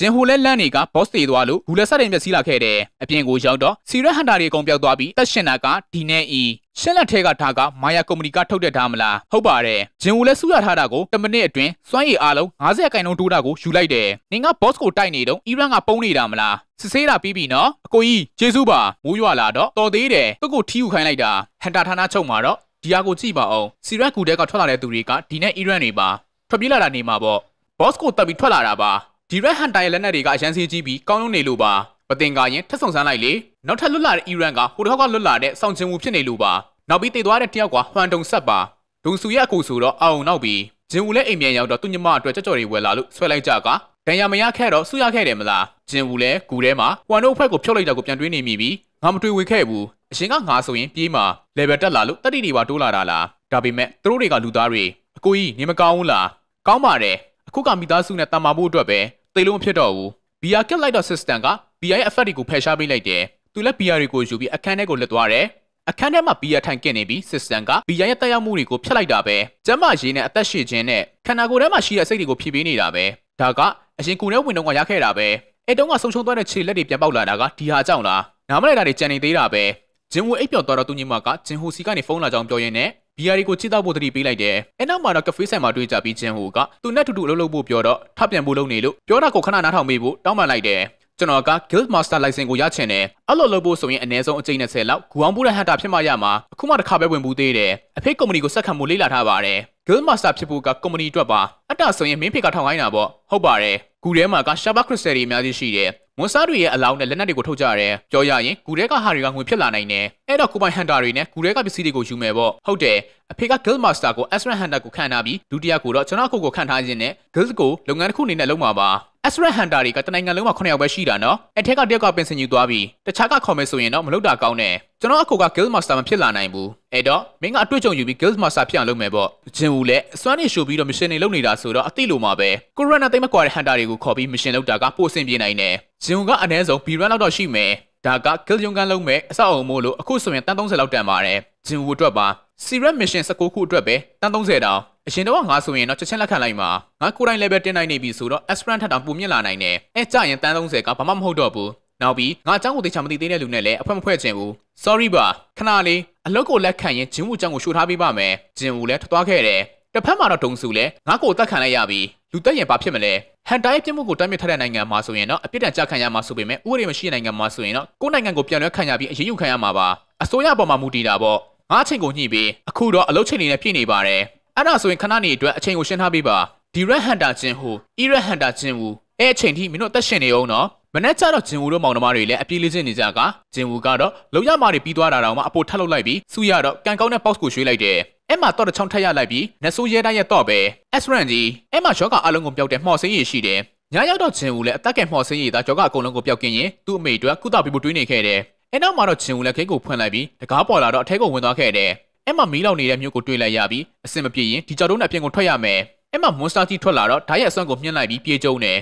ဂျင်ဟိုလဲလန့်နေကဘော့စ်တေသွားလို့ဂူလက်ဆက်တင်ပျက်စီးလာခဲ့တယ်အပြင်ကိုရောက်တော့စီရက်ဟန်တာတွေအကုန်ပျောက်သွားပြီးတက်ရှင်နာကဒီနဲ့အီရှင်းလက်ထဲကဒါကမာယာကုမ္ပဏီကထုတ်တဲ့ဒါမလားဟုတ်ပါတယ်ဂျင်ဝူလည်းစုရထားတာကို10မိနစ်အတွင်းစွမ်းရည်အားလုံး50ကိုင်လုံးတိုးတာကိုယူလိုက်တယ်နင်ကဘော့စ်ကိုတိုက်နေတော့အီရန်ကပုံနေတာမလားစစ်ဆေးတာပြီးပြီနော်အကိုကြီးဂျေဆုပါမိုးရွာလာတော့တော်သေးတယ်သူ့ကိုထီးယူခိုင်းလိုက်တာဟန်တာဌာနချုပ်မှာတော့ဒီဟာကိုကြည့်ပါအောင်စီရက်ကူတဲကထွက်လာတဲ့သူတွေကဒီနဲ့အီရန်တွေပါထွက်ပြေးလာတာနေမှာပေါ့ဘော့စ်ကိုတပ်ပြီးထွက်လာတာပါဒီရက်ဟန်တိုင်လက်နက်တွေကအရန်စေးကြီးပြီးကောင်းလုံးနေလို့ပါမတင်ကရင်ထပ်ဆောင်ဆန်းလိုက်လေနောက်ထပ်လွတ်လာတဲ့အီရန်ကဟိုတစ်ခေါက်ကလွတ်လာတဲ့စောင့်ချင်းမှုဖြစ်နေလို့ပါနောက်ပြီးတည်သွားတဲ့တယောက်ကဟွမ်တုံဆက်ပါဒုံစုရဲ့အကူဆိုတော့အအောင်နောက်ပြီးဂျင်ဝူလည်းအိမ်ပြန်ရောက်တော့သူ့ညီမအတွက်ကြောက်ကြော်တွေဝယ်လာလို့ဆွဲလိုက်ကြကဒဏ်ရာမရခဲ့တော့ဆူရခဲ့တယ်မလားဂျင်ဝူလည်းဂူထဲမှာဟွမ်တို့အဖက်ကိုဖြုတ်လိုက်တာကိုပြန်တွေးနေမိပြီးငါမတွေးဝေခဲ့ဘူးအရှင်ကငါဆိုရင်ပြေးမှာလေဘယ်တက်လာလို့တတိတွေပါတိုးလာတာလားဒါပေမဲ့သူတို့တွေကလူသားတွေအကိုကြီးနေမကောင်းဘူးလားကောင်းပါတယ်ခုကမိသားစုနဲ့တန်မာဖို့အတွက်ပဲသိလို့မဖြစ်တော့ဘူး။ BR Kit Lighter System က BR ရဲ့ effect တွေကိုဖယ်ရှားပေးလိုက်တယ်။သူလည်း BR တွေကိုယူပြီးအခန်းထဲကိုလွတ်သွားတယ်။အခန်းထဲမှာ BR ထိုင်ကင်နေပြီး system က BR ရဲ့တက်ရောက်မှုတွေကိုဖျက်လိုက်တာပဲ။ကျမရေးနဲ့အသက်ရှင်ခြင်းနဲ့ခန္ဓာကိုယ်ထဲမှာရှိတဲ့စိတ်တွေကိုဖြည့်ပေးနေတာပဲ။ဒါကအရင်ကူနဲ့ဝင်တော့ကရခဲ့တာပဲ။အဲတုန်းကဆုံရှုံသွားတဲ့ခြေလက်တွေပြန်ပေါက်လာတာကဒီဟာကြောင့်လား။နားမလည်တာတွေကြံနေသေးတာပဲ။ဂျင်ဝူအိပ်ပျော်သွားတော့သူညီမကဂျင်ဟူစီကနေဖုန်းလာကြောင်းပြောရင်းနဲ့ဘီယာတွေကိုချစ်တော့ဖို့တတိပေးလိုက်တယ်အဲနောက်မှာတော့ကဖေးဆိုင်မှာတွေ့ကြပြီးချင်းဟိုကသူနဲ့တူတူအလုပ်လုပ်ဖို့ပြောတော့ထပ်ပြန်ဖို့လုပ်နေလို့ပြောတာကိုခဏနားထောင်မိဖို့တောင်းပန်လိုက်တယ်ကျွန်တော်က Guild Master License ကိုရချင်တယ်အဲ့လိုလုပ်ဖို့ဆိုရင်အနည်းဆုံးအကျိန်း20လောက်ဂူအောင်ပိုးတဲ့ဟန်တာဖြစ်မှရမှာအခုမှတစ်ခါပဲဝင်ဘူးသေးတယ်အဖေကုမ္ပဏီကိုစက်ခံမှုလေ့လာထားပါတယ် Guild Master ဖြစ်ဖို့ကကုမ္ပဏီအတွက်ပါအတဆိုရင်မင်းဖေကထောင်ခိုင်းတာပေါ့ဟုတ်ပါတယ်ဂူထဲမှာက Sharp Crystal တွေအများကြီးရှိတယ်ဝန်စားတွေရဲ့အလောင်းနဲ့လက်နက်တွေကိုထုတ်ကြရတယ်။ကြော်ရရင်ဂူထဲကဟာတွေကငွေဖြစ်လာနိုင်တယ်။အဲ့တော့ကိုပိုင်ဟန်တာတွေနဲ့ဂူထဲကပစ္စည်းတွေကိုယူမယ်ပေါ့။ဟုတ်တယ်။အဖေက Guild Master ကို Asran Hunter ကိုခန့်ထားပြီးဒုတိယကိုတော့ကျွန်တော်ကိုကိုခန့်ထားခြင်းနဲ့ Guild ကိုလုပ်ငန်းတစ်ခုအနေနဲ့လုပ်မှာပါ။ Asra Hunter တွေကတနိုင်ငံလုံးမှာ9ယောက်ပဲရှိတာနော်အထက်ကတယောက်ကပင်စင်ယူသွားပြီးတခြားကခေါ်မယ်ဆိုရင်တော့မလုပ်တာကောင်းတယ်ကျွန်တော်အကိုက Guild Master မဖြစ်လာနိုင်ဘူးအဲ့တော့မင်းကအတွေ့အကြုံယူပြီး Guild Master ဖြစ်အောင်လုပ်မယ်ပေါ့ဂျင်ဦးလည်းအစွမ်းနေရှိုးပြီးတော့ mission တွေလုပ်နေတာဆိုတော့အသိလို့မှာပဲကိုရိုနာသိမ့်မကွာတဲ့ Hunter တွေကိုခေါ်ပြီး mission လုပ်တာကပိုအဆင်ပြေနိုင်တယ်ဂျွန်ကအနည်းဆုံး B run လောက်တော့ရှိမယ်ဒါက kill ဂျွန်ကန်လုံးမဲ့အဆောက်အုံမို့လို့အခုဆိုရင်တန်း30လောက်တန်ပါတယ်ဂျင်ဝူအတွက်ပါ Serum Mission 16ခုအတွက်ပဲတန်း30တောင်အရင်တော့ငါဆိုရင်တော့ချက်ချင်းလက်ခံလိုက်မှာငါကိုယ်တိုင် level တင်နိုင်နေပြီဆိုတော့ Aspirant ထပ်တောင်ပုံမြင့်လာနိုင်တယ်အဲကြရင်တန်း30ကဘာမှမဟုတ်တော့ဘူးနောက်ပြီးငါအကြောင်းကိုသိချာမသိသေးတဲ့လူနဲ့လည်းအဖွဲမဖွဲချင်ဘူး sorry ပါခဏလေးအလုပ်ကိုလက်ခံရင်ဂျင်ဝူအကြောင်းကိုရှုထားပေးပါမယ်ဂျင်ဝူလည်းထွက်သွားခဲ့တယ်တစ်ဖက်မှာတော့ဒုံစုလည်းငါ့ကိုတတ်ခံလိုက်ရပြီလူတက်ရင်ဘာဖြစ်မလဲဟန်တိုင်းပြစ်မှုကိုတိုက်မြစ်ထားတဲ့နိုင်ငံမှာဆိုရင်တော့အပြစ်ဒဏ်ကြခံရမှာဆိုပေမဲ့ဥပဒေမရှိတဲ့နိုင်ငံမှာဆိုရင်တော့ကိုယ်နိုင်ငံကိုပြန်လွှဲခံရပြီးအရေးယူခံရမှာပါအစိုးရပေါ်မှာမူတည်တာပေါ့ငါအချိန်ကိုညှိပြီးအခုတော့အလုပ်ချိန်တွေနဲ့ပြည့်နေပါတယ်အဲ့ဒါဆိုရင်ခဏနေအတွက်အချိန်ကိုရှင်းထားပေးပါဒီရက်ဟန်တာချင်းဟူအီရက်ဟန်တာချင်းဟူအဲ့အချိန်ထိမင်းတို့တက်ရှင်နေအောင်နော်မနေ့ကျတော့ဂျင်ဝူတို့မောင်နှမတွေလည်းအပြေးလေးချင်းနေကြကဂျင်ဝူကတော့လုံရမာတွေပြီးသွားတာတောင်မှအပေါ်ထပ်လုတ်လိုက်ပြီးဆူရတော့ကန်ကောင်းတဲ့ box ကိုရွှေ့လိုက်တယ်အဲ့မှာတော့တစ်ချောင်းထက်ရလိုက်ပြီးနဆိုးရဲတိုင်းရဲ့တော့ပဲအက်စရန်ကြီးအဲ့မှာယောဂအလုံးကိုပျောက်တဲ့မှော်စင်းရည်ရှိတယ်ညရောက်တော့ဂျင်ဦးလည်းအသက်ကမှော်စင်းရည်သားယောဂအကုန်လုံးကိုပျောက်ကင်းရင်သူ့အမေတို့ကကုသပေးဖို့တွေးနေခဲ့တယ်အဲ့နောက်မှာတော့ဂျင်ဦးလည်းခိတ်ကိုဖွင့်လိုက်ပြီးတကားပေါ်လာတော့အထက်ကိုဝင်သွားခဲ့တယ်အဲ့မှာမီးလောင်နေတဲ့မြို့ကိုတွေ့လိုက်ရပြီးအစင်မပြေရင်ဒီကြောက်တုံးနဲ့အပြင်ကိုထွက်ရမယ်အဲ့မှာမွန်စတာကြီးထွက်လာတော့ဓာတ်ရဲ့အစွမ်းကိုမြင်လိုက်ပြီးပြေကျုံတယ်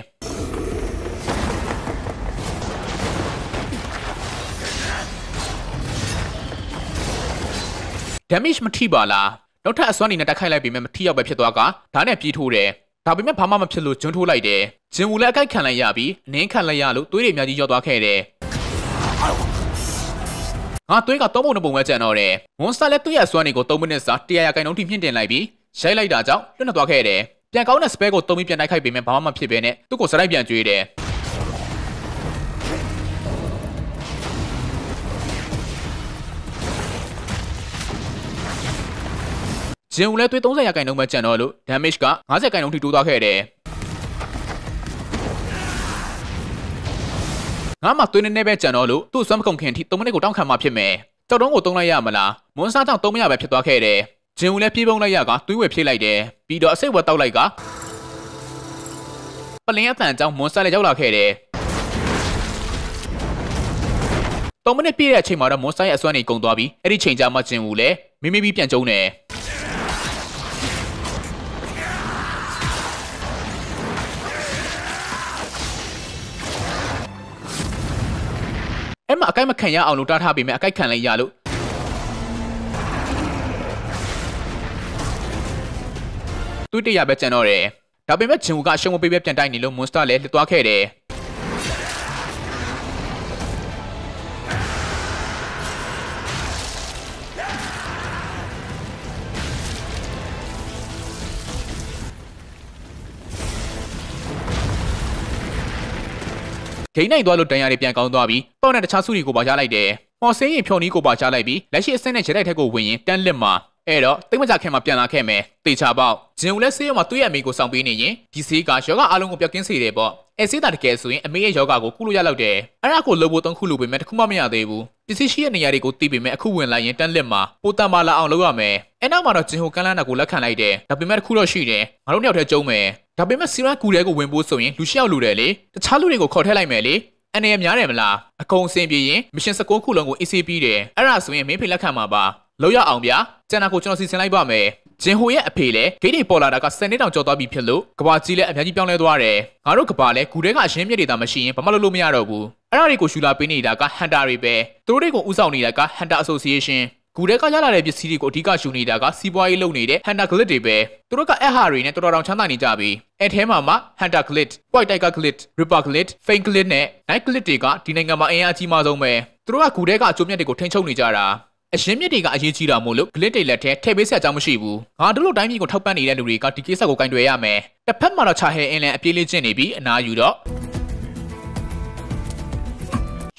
damage မထိပါလားနောက်ထပ်အစွမ်းအနေနဲ့တိုက်ခိုက်လိုက်ပေမဲ့မထိရောက်ပဲဖြစ်သွားကဒါနဲ့ပြေးထိုးတယ်ဒါပေမဲ့ဘာမှမဖြစ်လို့ဂျွန်းထိုးလိုက်တယ်ဂျင်ဝူလည်းအကိုက်ခံလိုက်ရပြီးအနင်းခံလိုက်ရလို့သွေးတွေအများကြီးရော့သွားခဲ့တယ်ငါသွေးကသုံးပုံနှစ်ပုံပဲကျန်တော့တယ်မွန်စတာလည်းသူ့ရဲ့အစွမ်းတွေကို3မိနစ်စာ100ရာခိုင်နှုန်းထိမြင့်တင်လိုက်ပြီးရိုက်လိုက်တာကြောင့်လွတ်နေသွားခဲ့တယ်ပြန်ကောင်းတဲ့စပဲကိုသုံးပြီးပြန်တိုက်ခိုက်ပေမဲ့ဘာမှမဖြစ်ဘဲနဲ့သူ့ကိုစလိုက်ပြန်ကျွေးတယ်ဂျင်ဦးလည်းသွေး30ရာခိုင်နှုန်းပဲကျန်တော့လို့ damage က50ခိုင်နှုန်းထိတိုးသွားခဲ့တယ်ငါမှသွေးနည်းနည်းပဲကြံတော့လို့သူ့စွမ်းမကုန်ခင်အထိ3မိနစ်ကိုတောင်းခံမှဖြစ်မယ်။ကြောက်တုံးကိုတုံးလိုက်ရမလား။မွန်စားကြောင့်တုံးမရပဲဖြစ်သွားခဲ့တယ်။ဂျင်ဦးလည်းပြေးပုံလိုက်ရကသွေးဝယ်ဖြည့်လိုက်တယ်။ပြီးတော့အစိတ်ဝက်တောက်လိုက်ကပလင်းအတန်ကြောင့်မွန်စားလည်းရောက်လာခဲ့တယ်။3မိနစ်ပြည့်တဲ့အချိန်မှာတော့မွန်စားရဲ့အစွမ်းနေကုန်သွားပြီးအဲ့ဒီချိန်ကျမှဂျင်ဦးလည်းမိမိပြီးပြန်ကျုံးတယ်။အဲ့မှာအကိုက်မခံရအောင်လို့တားထားပေးမယ်အကိုက်ခံလိုက်ရလို့သူတရပဲကြံတော့တယ်ဒါပေမဲ့ဂျင်ဝူကအရှုံးမပေးပဲပြန်တိုက်နေလို့မွန်စတာလည်းလှစ်သွားခဲ့တယ်ဂိမ်းနိုင်သွားလို့တန်ရာတွေပြန်ကောင်းသွားပြီးပေါ့နဲ့တခြားစုတွေကိုပါရလိုက်တယ်။မော်စင်းရင်ဖြော်နီးကိုပါရလိုက်ပြီးလက်ရှိအဆင့်နဲ့ဂျက်တိုက်ထက်ကိုဝင်ရင်တန်းလက်မှာအဲ့တော့တိတ်မကြခင်မှာပြန်လာခဲ့မယ်တေချာပေါက်ဂျင်ကိုလည်းဆေးရုံမှာသူ့ရဲ့အမေကိုဆောင်ပေးနေရင်ဒီဆေးကယောဂအားလုံးကိုပျောက်ကင်းစေတယ်ပေါ့အဲ့ဆေးတာတကယ်ဆိုရင်အမေရဲ့ယောဂကိုကုလို့ရလောက်တယ်အဲ့ဒါကိုလုပ်ဖို့သုံးခုလိုပေမဲ့တစ်ခုမှမရသေးဘူးပစ္စည်းရှိတဲ့နေရာတွေကိုတီးပေမဲ့အခုဝင်လာရင်တန်းလက်မှာပိုတန်မာလာအောင်လုပ်ရမယ်အဲ့နောက်မှာတော့ဂျင်ဟိုကန်းလန်းတာကိုလက်ခံလိုက်တယ်ဒါပေမဲ့တစ်ခုတော့ရှိတယ်ငါတို့နှစ်ယောက်တည်းကျုံးမယ်ဒါပေမဲ့စီရန်ကူတဲကိုဝင်ဖို့ဆိုရင်လူရှိယောက်လူတယ်လေတခြားလူတွေကိုခေါ်ထည့်လိုက်မယ်လေအနေရများတယ်မလားအကုန်စင်ပြရင်မရှင်16ခုလုံးကိုအေးဆေးပြီးတယ်အဲ့ဒါဆိုရင်မင်းဖိလက်ခံမှာပါလောက်ရအောင်ဗျာကျန်တာကိုကျွန်တော်စီစဉ်လိုက်ပါမယ်ဂျင်ဟိုရဲ့အဖေလည်းဂိတ်တွေပေါ်လာတာက10နှစ်တောင်ကျော်သွားပြီဖြစ်လို့ကဘာကြီးလည်းအများကြီးပြောင်းလဲသွားတယ်ငါတို့ကဘာလည်းဂူထဲကအရင်းမြစ်တွေသာမရှိရင်ဘာမှလုပ်လို့မရတော့ဘူးအဲ့ဒါတွေကိုရှူလာပေးနေတာကဟန်တာတွေပဲသူတို့တွေကိုဥဆောင်နေတာကဟန်တာအဆိုဆီယေးရှင်းဂူထဲကရလာတဲ့ပစ္စည်းတွေကိုအဓိကယူနေတာကစီးပွားရေးလုပ်နေတဲ့ Hunter Glit တွေပဲသူတို့ကအက်ဟာတွေနဲ့တော်တော်တောင်ချမ်းသာနေကြပြီအဲထဲမှာမှ Hunter Glit, White Tiger Glit, Ripper Glit, Fang Glit နဲ့ Night Glit တွေကဒီနိုင်ငံမှာအင်အားအကြီးမားဆုံးပဲသူတို့ကဂူထဲကအကျိုးမြတ်တွေကိုထိန်းချုပ်နေကြတာအရင်မြစ်တွေကအရေးကြီးတာမို့လို့ဂလစ်တွေလက်ထဲထည့်ပေးစရာအကြောင်းမရှိဘူးငါတို့လိုတိုင်းပြည်ကိုထောက်ပံ့နေတဲ့လူတွေကဒီကိစ္စကိုကင်တွယ်ရမယ်တစ်ဖက်မှာတော့ချာဟဲအင်းလန်အပြေးလေးကျင့်နေပြီးအနာယူတော့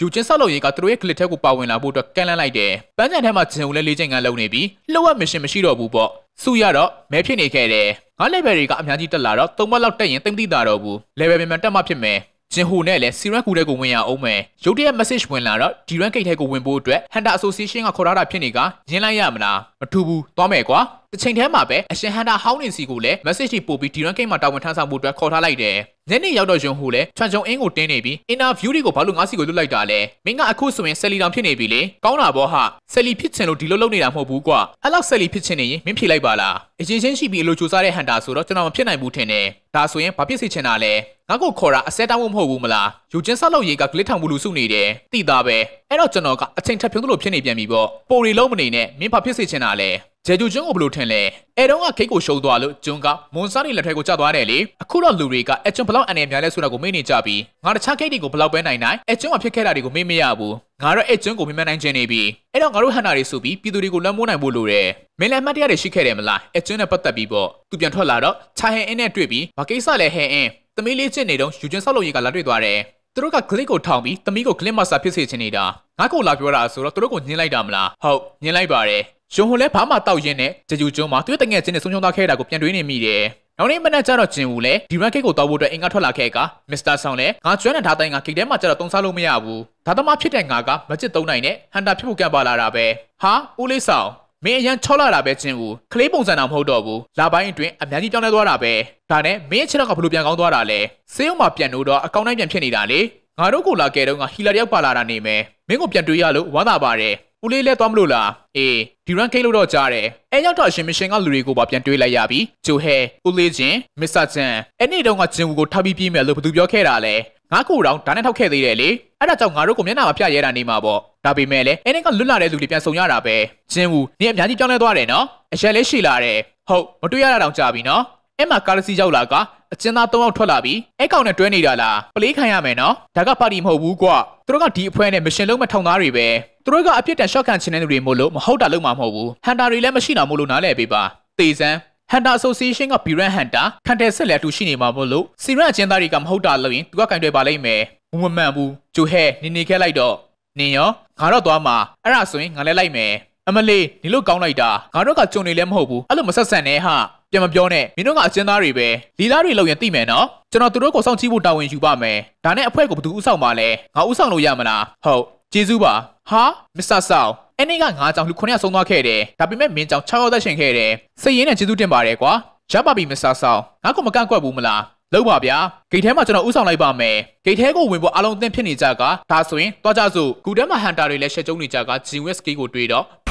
ယူချင်းဆောက်လုပ်ရေးကသူတို့ရဲ့ clip ထက်ကိုပါဝင်လာဖို့အတွက်ကန့်လန့်လိုက်တယ်။ပန်းချန်ထဲမှာဂျင်ကိုလည်းလေးချိန်ကလုံနေပြီးလှုပ်ဝက် mission မရှိတော့ဘူးပေါ့။စုရတော့မဲဖြစ်နေခဲ့တယ်။ငါ level တွေကအများကြီးတက်လာတော့၃ဘက်လောက်တက်ရင်တိမ့်တိတာတော့ဘူး။ level ပြန်ပြန်တက်မှဖြစ်မယ်။ဂျင်ဟိုနဲ့လည်းစီရန်ကူတဲ့ကိုဝင်ရအောင်မယ်ရုတ်တရက် message ဝင်လာတော့ဒီရန်ဂိတ်ထဲကိုဝင်ဖို့အတွက် Hunter Association ကခေါ်ထားတာဖြစ်နေကရင်းလိုက်ရမလားမထူဘူးသွားမယ်ကွာတစ်ချိန်တည်းမှာပဲအရှင်ဟန်တာဟောင်းနေစီကိုလည်း message တွေပို့ပြီးဒီရန်ကိန်းမှာတာဝန်ထမ်းဆောင်ဖို့အတွက်ခေါ်ထားလိုက်တယ်ညနေရောက်တော့ယွန်ဟိုလည်းချွန်ချုံအင်းကိုတင်းနေပြီး interview တွေကိုဘာလို့ငါးစီကိုလွတ်လိုက်တာလဲမင်းကအခုဆိုရင်ဆယ်လီတောင်ဖြစ်နေပြီလေကောင်းတာဗောဟာဆယ်လီဖြစ်ချင်လို့ဒီလိုလုပ်နေတာမဟုတ်ဘူးကွာအဲ့လောက်ဆယ်လီဖြစ်ချင်နေရင်မင်းဖြေလိုက်ပါလားအရင်ချင်းရှိပြီးအလိုကြိုးစားတဲ့ဟန်တာဆိုတော့ကျွန်တော်မဖြစ်နိုင်ဘူးထင်တယ်ဒါဆိုရင်ဘာဖြစ်စေချင်တာလဲငါ့ကိုခေါ်တာအစဲတောင်းမဟုတ်ဘူးမလားယူချင်းဆောက်လုပ်ရေးကဂလစ်ထောင်ဘူးလူစုနေတယ်တိသားပဲအဲ့တော့ကျွန်တော်ကအချိန်ထပ်ဖြုံးသလိုဖြစ်နေပြန်ပြီပေါ့ပိုရီလုံးမနေနဲ့မင်းဘာဖြစ်စေချင်တာလဲဂျေဂျူကျွန်းကိုဘယ်လိုထင်လဲအဲတုန်းကဂိတ်ကိုရှုံးသွားလို့ကျွန်းကမွန်စားတွေလက်ထက်ကိုကျသွားတယ်လေအခုတော့လူတွေကအကျွန်းဘလောက်အန်ရများလဲဆိုတာကိုမေ့နေကြပြီးငါတခြားဂိတ်တွေကိုဘလောက်ပဲနိုင်နိုင်အကျွန်းမှာဖြစ်ခဲ့တာတွေကိုမေ့မရဘူးငါတော့အကျွန်းကိုမေ့မနိုင်ခြင်းနေပြီအဲတော့ငါတို့ဟန်နာတွေဆိုပြီးပြည်သူတွေကိုလွှမ်းမိုးနိုင်ဖို့လိုတယ်မင်းလည်းမှတ်တရတွေရှိခဲ့တယ်မလားအကျွန်းနဲ့ပတ်သက်ပြီးပေါ့သူပြန်ထွက်လာတော့ခြာဟင်အင်းနဲ့တွေ့ပြီးဘာကိစ္စလဲဟင်အင်းသမီးလေးချစ်နေတော့ယူကျွန်းဆောက်လုပ်ရေးကလာတွေ့သွားတယ်သူတို့က click ကိုထောင်ပြီးသမီးကို click master ဖြစ်စေချင်နေတာငါ့ကိုလာပြောတာဆိုတော့သူတို့ကိုညှင်းလိုက်တာမလားဟုတ်ညှင်းလိုက်ပါတယ်။ရွှန်ဟွန်လည်းဘာမှတောက်ရင်းနဲ့ဂျေဂျူကျွန်းမှာသူ့တငယ်ချင်းနဲ့ဆုံးရှုံးသွားခဲ့တာကိုပြန်တွေးနေမိတယ်။နောက်နေ့မနက်ကျတော့ဂျင်ဝူလည်းဒီရန်ကိတ်ကိုတောက်ဖို့အတွက်အင်ကထွက်လာခဲ့ကမစ္စတာဆောင်လည်းငါကျွမ်းတဲ့ဓာတ်တိုင်းကကိတ်ထဲမှာကျတော့တုံးစားလို့မရဘူး။ဓာတ်သမားဖြစ်တဲ့ငါကမချစ်သုံးနိုင်နဲ့ဟန်တာဖြစ်ဖို့ကံပါလာတာပဲ။ဟာဦးလေးဆောင်မင်းအရန်ချောလာတာပဲဂျင်ဝူခလေးပုံစံတော့မဟုတ်တော့ဘူး။လာပိုင်းအတွင်းအများကြီးပြောင်းလဲသွားတာပဲ။ဒါနဲ့မင်းချင်းတော့ကဘလို့ပြန်ကောင်းသွားတာလဲ။စေးရုံမှာပြန်လို့တော့အကောင့်တိုင်းပြန်ဖြစ်နေတာလေ။ငါတို့ကိုလာခဲ့တော့ငါဟီလာတယောက်ပါလာတာနေမယ်။မင်းကိုပြန်တွေ့ရလို့ဝမ်းသာပါတယ်။ဦးလေးလဲသွားမလို့လားအေးဒီရန်ခိတ်လို့တော့ကြားတယ်အဲရောက်တော့ရှင်မရှင်ကလူတွေကိုပါပြန်တွေးလိုက်ရပြီဂျိုဟဲဦးလေးချင်းမစ္စတာချန်အဲ့နေ့တုန်းကဂျင်ဝူကိုထောက်ပြီးပြေးမယ်လို့ဘသူပြောခဲ့တာလဲငါကိုတော့ဒါနဲ့ထောက်ခဲ့သေးတယ်လေအဲ့ဒါကြောင့်ငါတို့ကိုမျက်နှာမပြရဲတာနေမှာပေါ့ဒါပေမဲ့လည်းအဲ့နေ့ကလွတ်လာတဲ့လူတွေပြန်ဆုံရတာပဲဂျင်ဝူနင်အများကြီးပြောင်းလဲသွားတယ်နော်အရက်လေးရှိလာတယ်ဟုတ်မတွေ့ရတာတောင်ကြာပြီနော်အဲ့မှာကာလစီရောက်လာကအကျဉ်းသား၃ယောက်ထွက်လာပြီးအဲ့ကောင်နဲ့တွဲနေတာလားပလေးခံရမယ်နော်ဒါကပါတီမဟုတ်ဘူးကွသူတို့ကဒီအဖွဲနဲ့မရှင်လုံးမထောင်သားတွေပဲသူတို့ကအပြစ်ဒဏ်ရှော့ခံချင်တဲ့သူတွေမို့လို့မဟုတ်တာလုံးမှာမဟုတ်ဘူးဟန်တာတွေလည်းမရှိတာမို့လို့နားလည်ပေးပါတေစံ Hunter Association က Biran Hunter ခံတဲ့ဆက်လက်အတူရှိနေမှာမို့လို့စီရန်အကျဉ်းသားတွေကမဟုတ်တာလို့ရင်သူကကင်တွယ်ပါလိမ့်မယ်မမမှန်ဘူးဂျိုဟဲနေနေခဲလိုက်တော့နင်ရောငါတော့သွားမှာအဲ့ဒါဆိုရင်ငါလည်းလိုက်မယ်အမလေးနေလို့ကောင်းလိုက်တာငါတို့ကကြုံနေလည်းမဟုတ်ဘူးအဲ့လိုမဆက်ဆံနဲ့ဟာပြန်မပြောနဲ့မင်းတို့ကအကျဉ်းသားတွေပဲလီလာတွေလုံရင်သိမယ်နော်ကျွန်တော်တို့ကိုစောင့်ကြည့်ဖို့တာဝန်ယူပါမယ်ဒါနဲ့အဖွဲ့ကိုဘယ်သူဥဆောင်ပါလဲငါဥဆောင်လို့ရမလားဟုတ်ကျေးဇူးပါဟာမစ္စတာဆောင်အဲ့နေ့ကငါးကြောင်လူ900ဆုံးသွားခဲ့တယ်ဒါပေမဲ့မင်းကြောင်6ရောက်သက်ရှင်ခဲ့တယ်စိတ်ရင်းနဲ့ကျေးဇူးတင်ပါတယ်ကွာရပါပြီမစ္စတာဆောင်ငါကမကန့်ကွက်ဘူးမလားလောက်ပါဗျာဂိတ်ထဲမှာကျွန်တော်ဥဆောင်လိုက်ပါမယ်ဂိတ်ထဲကိုဝင်ဖို့အလုံးအသင့်ဖြစ်နေကြကဒါဆိုရင်တွားကြစို့ဂူထဲမှာဟန်တာတွေလည်းရှက်ကျုံနေကြကဂျင်ဝက်စကီကိုတွေးတော့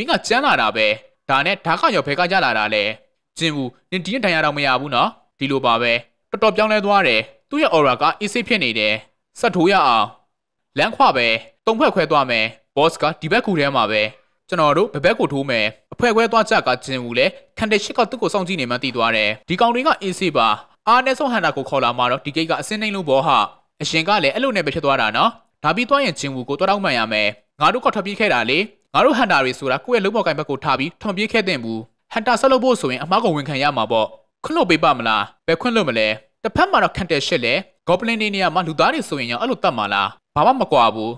မင်းကကြမ်းလာတာပဲဒါနဲ့ဓာခရောဘဲကကြလာတာလဲဂျင်ဘူးနင်ဒီရင်တိုင်ရတော့မရဘူးနော်ဒီလိုပါပဲတော်တော်ပြောင်းလဲသွားတယ်သူ့ရဲ့ aura ကအေးဆေးဖြစ်နေတယ်ဆက်ထိုးရအောင်လမ်းခွပဲတုံဖက်ခွဲသွားမယ် boss ကဒီဘက်ကူထဲမှာပဲကျွန်တော်တို့ဘဘက်ကိုထိုးမယ်အဖွဲခွဲသွားချက်ကဂျင်ဘူးလဲခန်တရှစ်ကသူ့ကိုစောင့်ကြည့်နေမှသိသွားတယ်ဒီကောင်တွေကအေးဆေးပါအားနဲ့ဆုံးဟန်တာကိုခေါ်လာမှတော့ဒီဂိတ်ကအစင်းနှိမ့်လို့ဘောဟာအရှင်ကလည်းအဲ့လိုနဲ့ပဲဖြစ်သွားတာနော်ဒါပြီးသွားရင်ဂျင်ဘူးကိုတော်တော့မှန်ရမယ်ငါတို့ကထွက်ပြေးခဲ့တာလေငါတို့ဟန်တာတွေဆိုတာကိုယ့်ရဲ့လုံပေါက်ကင်ဘက်ကိုထားပြီးထွန်ပြေးခဲ့တဲ့ဘူးဟန်တာဆက်လုပ်ဖို့ဆိုရင်အမှားကိုဝန်ခံရမှာပေါ့ခွန့်လို့ပေးပါမလားဘယ်ခွန့်လို့မလဲတစ်ဖက်မှာတော့ခံတယ်ရှစ်လဲဂေါပလင်တွေနေရာမှာလူသားတွေဆိုရင်ရောအဲ့လိုတတ်မှာလားဘာမှမကွာဘူး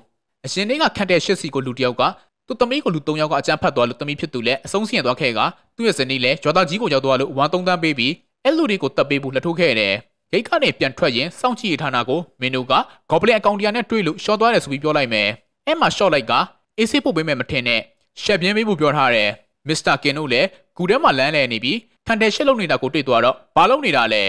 အရှင်တွေကခံတယ်ရှစ်စီကိုလူတစ်ယောက် ကသူ့သမီးကိုလူ၃ယောက်ကအကြမ်းဖက်သွားလို့သမီးဖြစ်သူလည်းအဆုံးစီရင်သွားခဲ့ကသူ့ရဲ့ဇနီးလည်းဂျော်တာကြီးကိုရောက်သွားလို့ဝမ်းသုံးသန်းပေးပြီးအဲ့လူတွေကိုတပ်ပေးဖို့လှထုတ်ခဲ့တယ်ဂိတ်ကနေပြန်ထွက်ရင်စောင့်ကြည့်ရဌာနကိုမင်းတို့ကဂေါပလင်အကောင့်တရားနဲ့တွေ့လို့ရှော့သွားတယ်ဆိုပြီးပြောလိုက်မယ်အဲ့မှာရှော့လိုက်ကအေးဆေးပို့ပေးမယ်မထင်နဲ့ရှက်ပြင်းပေးဖို့ပြောထားတယ်မစ္စတာကင်တို့လည်းဂူထဲမှာလမ်းလဲနေပြီးခံတယ်ရှက်လုံနေတာကိုတွေ့သွားတော့ဘာလုံနေတာလဲ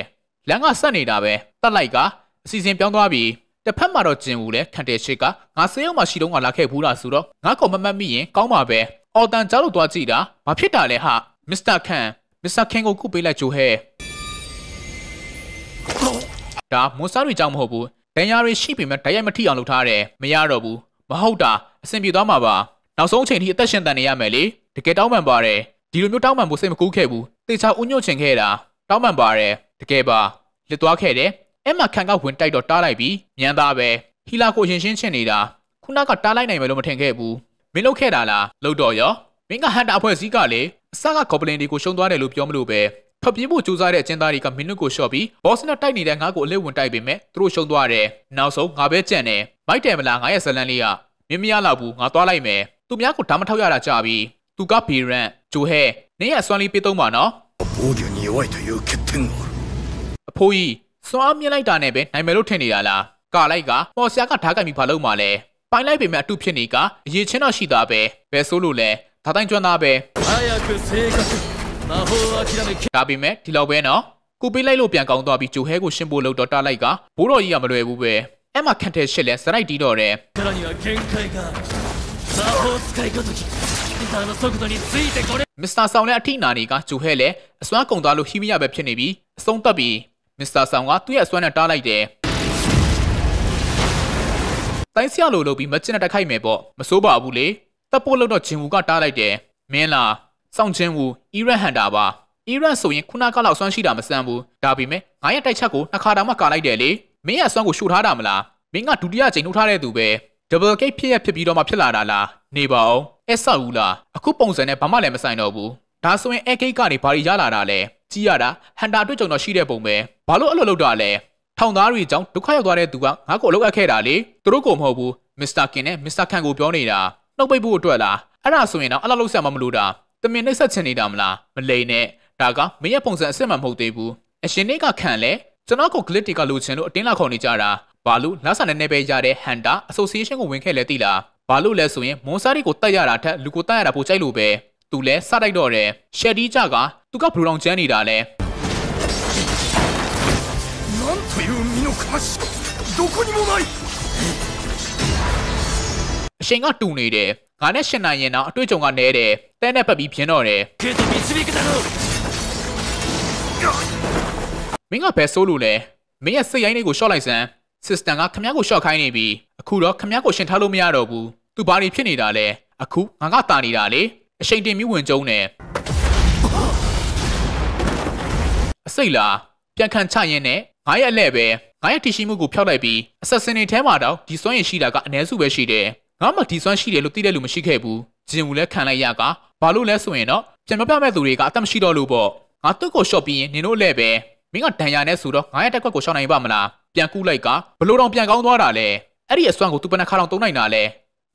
လမ်းကဆက်နေတာပဲတတ်လိုက်ကအစီစဉ်ပြောင်းသွားပြီးတစ်ဖက်မှာတော့ဂျင်ဝူလည်းခံတယ်ရှစ်ကငါဆေးရုံမှာရှိတော့ငါလာခဲ့ဘူးလားဆိုတော့ငါကောင်မမတ်မိရင်ကောင်းပါပဲအော်တန်ကြားလို့သွားကြည့်တာဘာဖြစ်တာလဲဟာမစ္စတာခန်မစ္စတာခန်ကိုကုပေးလိုက်ကြိုဟဲဒါမွန်စတာတွေကြောင့်မဟုတ်ဘူးဒဏ်ရာတွေရှိပေမဲ့ဒိုင်ရိုက်မထိအောင်လုပ်ထားတယ်မရတော့ဘူးမဟုတ်တာအဆင်ပြေသွားမှာပါနောက်ဆုံးအချိန်ထိအသက်ရှင်တန်နေရမယ်လေတကယ်တောင်းပန်ပါတယ်ဒီလိုမျိုးတောင်းပန်ဖို့စိတ်မကူးခဲ့ဘူးတေချာဥညွတ်ချင်ခဲ့တာတောင်းပန်ပါတယ်တကယ်ပါလစ်သွားခဲ့တယ်အဲ့မှာခံကဝင်တိုက်တော့တားလိုက်ပြီးညံသားပဲဟီလာကိုရင်ရှင်းချင်နေတာခုနကတားလိုက်နိုင်မယ်လို့မထင်ခဲ့ဘူးမင်းလုတ်ခဲ့တာလားလုတ်တော့ရောမင်းကဟန်တာအဖွဲ့စည်းကလေအစကကော်ပလင်တွေကိုရှုံသွားတယ်လို့ပြောမလို့ပဲထွက်ပြေးဖို့ကြိုးစားတဲ့အကျဉ်းသားတွေကမင်းတို့ကိုရှော့ပြီးဘော့စနဲ့တိုက်နေတဲ့ငါ့ကိုအလဲဝင်တိုက်ပေမဲ့သူတို့ရှုံသွားတယ်နောက်ဆုံးငါပဲကြံ့တယ်မိုက်တယ်မလားငါရဲ့ဇလန်လေးကမင်းမရလောက်ဘူးငါသွားလိုက်မယ်သူများကိုဓာမထောက်ရတာကြာပြီသူကဘေရန်ဂျိုဟဲနင်းရဲ့စွမ်းလေးပေးသုံးပါနော်အဖိုးကြီးညီဝိုက်တယူကတင်အဖိုးကြီးစွမ်းအမြင်လိုက်တာနဲ့ပဲနိုင်မယ်လို့ထင်နေတာလားကာလိုက်ကမော်ဆရာကဓာတ်ကန်ပြီးဘာလုပ်မှလဲပိုင်လိုက်ပေမဲ့အတုဖြစ်နေကအရေးချင်းတော့ရှိတာပဲဘယ်ဆိုလို့လဲဒါတိုင်းကျွမ်းသားပဲဒါပေမဲ့ဒီလောက်ပဲနော်ကိုပေးလိုက်လို့ပြန်ကောင်းသွားပြီးဂျိုဟဲကိုရှင်းဖို့လို့တော့တားလိုက်ကဘိုးတော်ကြီးကမလွယ်ဘူးပဲအဲ့မှာကန်တယ်ရှစ်လဲစလိုက်တီးတော့တယ်さらには限界が魔法使いごときタの速度についてこれမစ္စတာဆောင်နဲ့အထိနာနေကဂျူဟဲလဲအစွမ်းကုန်သွားလို့ဟီမီယာပဲဖြစ်နေပြီးအဆုံးသတ်ပြီးမစ္စတာဆောင်ကသူ့ရဲ့အစွမ်းနဲ့တားလိုက်တယ်တိုင်းဆရာလိုလုပ်ပြီးမချင်တဲ့တိုက်ခိုက်မယ်ပေါ့မစိုးပါဘူးလေတပ်ဖို့လို့တော့ဂျင်ဝူကတားလိုက်တယ်မင်းလားစောင့်ဂျင်ဝူအီရန်ဟန်တာပါအီရန်ဆိုရင်ခုနကလောက်စွမ်းရှိတာမဆန်ဘူးဒါပေမဲ့ငါရဲ့တိုက်ချက်ကိုနှစ်ခါတောင်မှကာလိုက်တယ်လေမင်းရဲ့စွမ်းကိုရှို့ထားတာမလားမင်းကဒုတိယကြိမ်နှုတ်ထားတဲ့သူပဲ double gate ဖြစ်ရဖြစ်ပြီးတော့မှဖြစ်လာတာလားနေပါအောင်အဲ့ဆောက်ဘူးလားအခုပုံစံနဲ့ဘာမှလည်းမဆိုင်တော့ဘူးဒါဆိုရင်အဲ့ဂိတ်ကနေဘာတွေရလာတာလဲကြည့်ရတာဟန်တာတွေ့ကြုံတော့ရှိတဲ့ပုံပဲဘာလို့အဲ့လိုလုပ်တာလဲထောင်သားတွေကြောင့်ဒုက္ခရောက်သွားတဲ့သူကငါ့ကိုအလုပ်အပ်ခဲ့တာလေသူတို့ကိုမဟုတ်ဘူးမစ္စတာကင်နဲ့မစ္စတာခန်ကိုပြောနေတာနှုတ်ပိတ်ဖို့အတွက်လားအဲ့ဒါဆိုရင်တော့အဲ့လိုလုပ်ဆက်မှမလို့တာတမင်နှိပ်စက်ချင်နေတာမလားမလိန်နဲ့ဒါကမင်းရဲ့ပုံစံအစ်စ်မှမဟုတ်သေးဘူးအရှင်နေ့ကခံလဲကျွန်တော်ကို glitch တွေကလိုချင်လို့အတင်းလာခေါ်နေကြတာဘာလို့လဆန်နဲ့နဲ့ပဲရတဲ့ Hunter Association ကိုဝင်ခဲ့လဲသိလားဘာလို့လဲဆိုရင်မွန်စားတွေကိုတတ်ရတာထက်လူကိုတတ်ရတာပိုကြိုက်လို့ပဲသူလဲစတိုက်တော့တယ်ရှက်ဒီကြကသူကဘလူတောင်ကျန်းနေတာလဲなんという身のかしどこにもないအရှင်ကတူနေတယ်ငါနဲ့ရှင်နိုင်ရင်တော့အတွေ့အကြုံကနဲတယ်တဲနဲ့ပတ်ပြီးပြင်းတော့တယ်မင်းကဘယ်ဆိုးလို့လဲမင်းရဲ့စိတ်ရိုင်းတွေကိုရှော့လိုက်စမ်း system ကခမည်းကိုရှော့ခိုင်းနေပြီအခုတော့ခမည်းကိုရှင်ထားလို့မရတော့ဘူးသူဘာတွေဖြစ်နေတာလဲအခုငါကတာနေတာလေအရှိန်တင်ပြီးဝင်ကျုံနေအစိတ်လားပြန်ခံချရင်းနဲ့ငါရဲ့အလဲပဲငါရဲ့တီရှိမှုကိုဖျောက်လိုက်ပြီးအဆက်စင်တွေထဲမှာတော့ဒီစွမ်းရည်ရှိတာကအ ਨੇ စုပဲရှိတယ်ငါမှဒီစွမ်းရှိတယ်လို့သိတဲ့လူမရှိခဲ့ဘူးဂျင်ဝူလည်းခံလိုက်ရကဘာလို့လဲဆိုရင်တော့ပြန်မပြမဲ့သူတွေကအသက်မရှိတော့လို့ပေါ့ငါသူ့ကိုရှော့ပြီးရင်နင်တို့အလဲပဲမင်းကဒဏ်ရာနဲ့ဆိုတော့ငါရဲ့တက်ခွက်ကိုရှောင်နိုင်ပါမလားပြန်ကူးလိုက်ကဘလို့တောင်ပြန်ကောင်းသွားတာလဲအဲ့ဒီအစွမ်းကိုသူပနခါတောင်တုံးနိုင်တာလဲ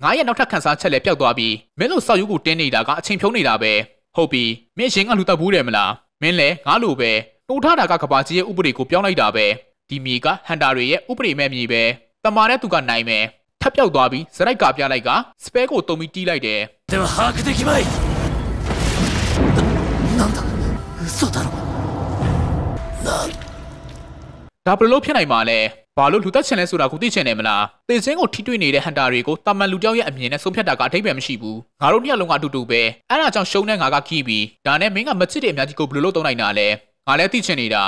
ငါရဲ့နောက်ထပ်ခန်းစားချက်လဲပျောက်သွားပြီးမင်းတို့ဆောက်ယူကိုတင်းနေတာကအချိန်ဖြုံးနေတာပဲဟုတ်ပြီမင်းရှင်ကလူတက်ဘူးတယ်မလားမင်းလဲငါလိုပဲတိုးထားတာကကဘာကြီးရဲ့ဥပဒေကိုပြောင်းလိုက်တာပဲဒီမီကဟန်တာတွေရဲ့ဥပဒေမဲ့မြည်ပဲတမာတဲ့သူကနိုင်မယ်ထပ်ပြောက်သွားပြီးစရိုက်ကပြလိုက်ကစပဲကိုတုံပြီးတီးလိုက်တယ်では把握できまいななんだ嘘だろဒါဘယ်လိုဖြစ်နိုင်မှာလဲဘာလို့လူသက်ချင်လဲဆိုတာကိုသိချင်တယ်မလားတေချင်းကိုထိတွေ့နေတဲ့ဟန်တာတွေကိုတာမန်လူတယောက်ရဲ့အမြင်နဲ့ဆုံးဖြတ်တာကအထိပ္ပယ်မရှိဘူးငါတို့နှစ်ယောက်လုံးကအတူတူပဲအဲ့ဒါကြောင့်ရှုံးတဲ့ငါကခီးပြီးဒါနဲ့မင်းကမချစ်တဲ့အများကြီးကိုဘယ်လိုလုပ်သုံးနိုင်တာလဲငါလည်းသိချင်နေတာ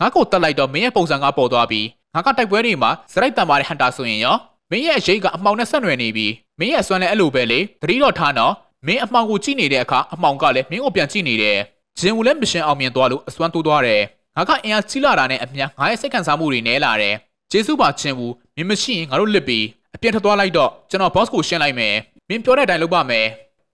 ငါကိုတက်လိုက်တော့မင်းရဲ့ပုံစံကပေါ်သွားပြီးငါကတိုက်ပွဲတွေမှာစရိုက်တန်ပါတဲ့ဟန်တာဆိုရင်ရောမင်းရဲ့ရိတ်ကအမှောင်နဲ့ဆက်နွယ်နေပြီးမင်းရဲ့အစွမ်းလည်းအဲ့လိုပဲလေသတိတော့ထားနော်မင်းအမှောင်ကိုကြည့်နေတဲ့အခါအမှောင်ကလည်းမင်းကိုပြန်ကြည့်နေတယ်ဂျင်ကိုလည်းမရှင်အောင်မြင်သွားလို့အစွမ်းတိုးသွားတယ်ငါကအင်အားကြီးလာတာနဲ့အမျှငါရဲ့စိတ်ခံစားမှုတွေနဲလာတယ်ဂျေစုပါချင်းဘူးမင်းမရှိရင်ငါတို့လစ်ပြီးအပြင်ထွက်သွားလိုက်တော့ကျွန်တော် boss ကိုရှင်းလိုက်မယ်မင်းပြောတဲ့အတိုင်းလုပ်ပါမယ်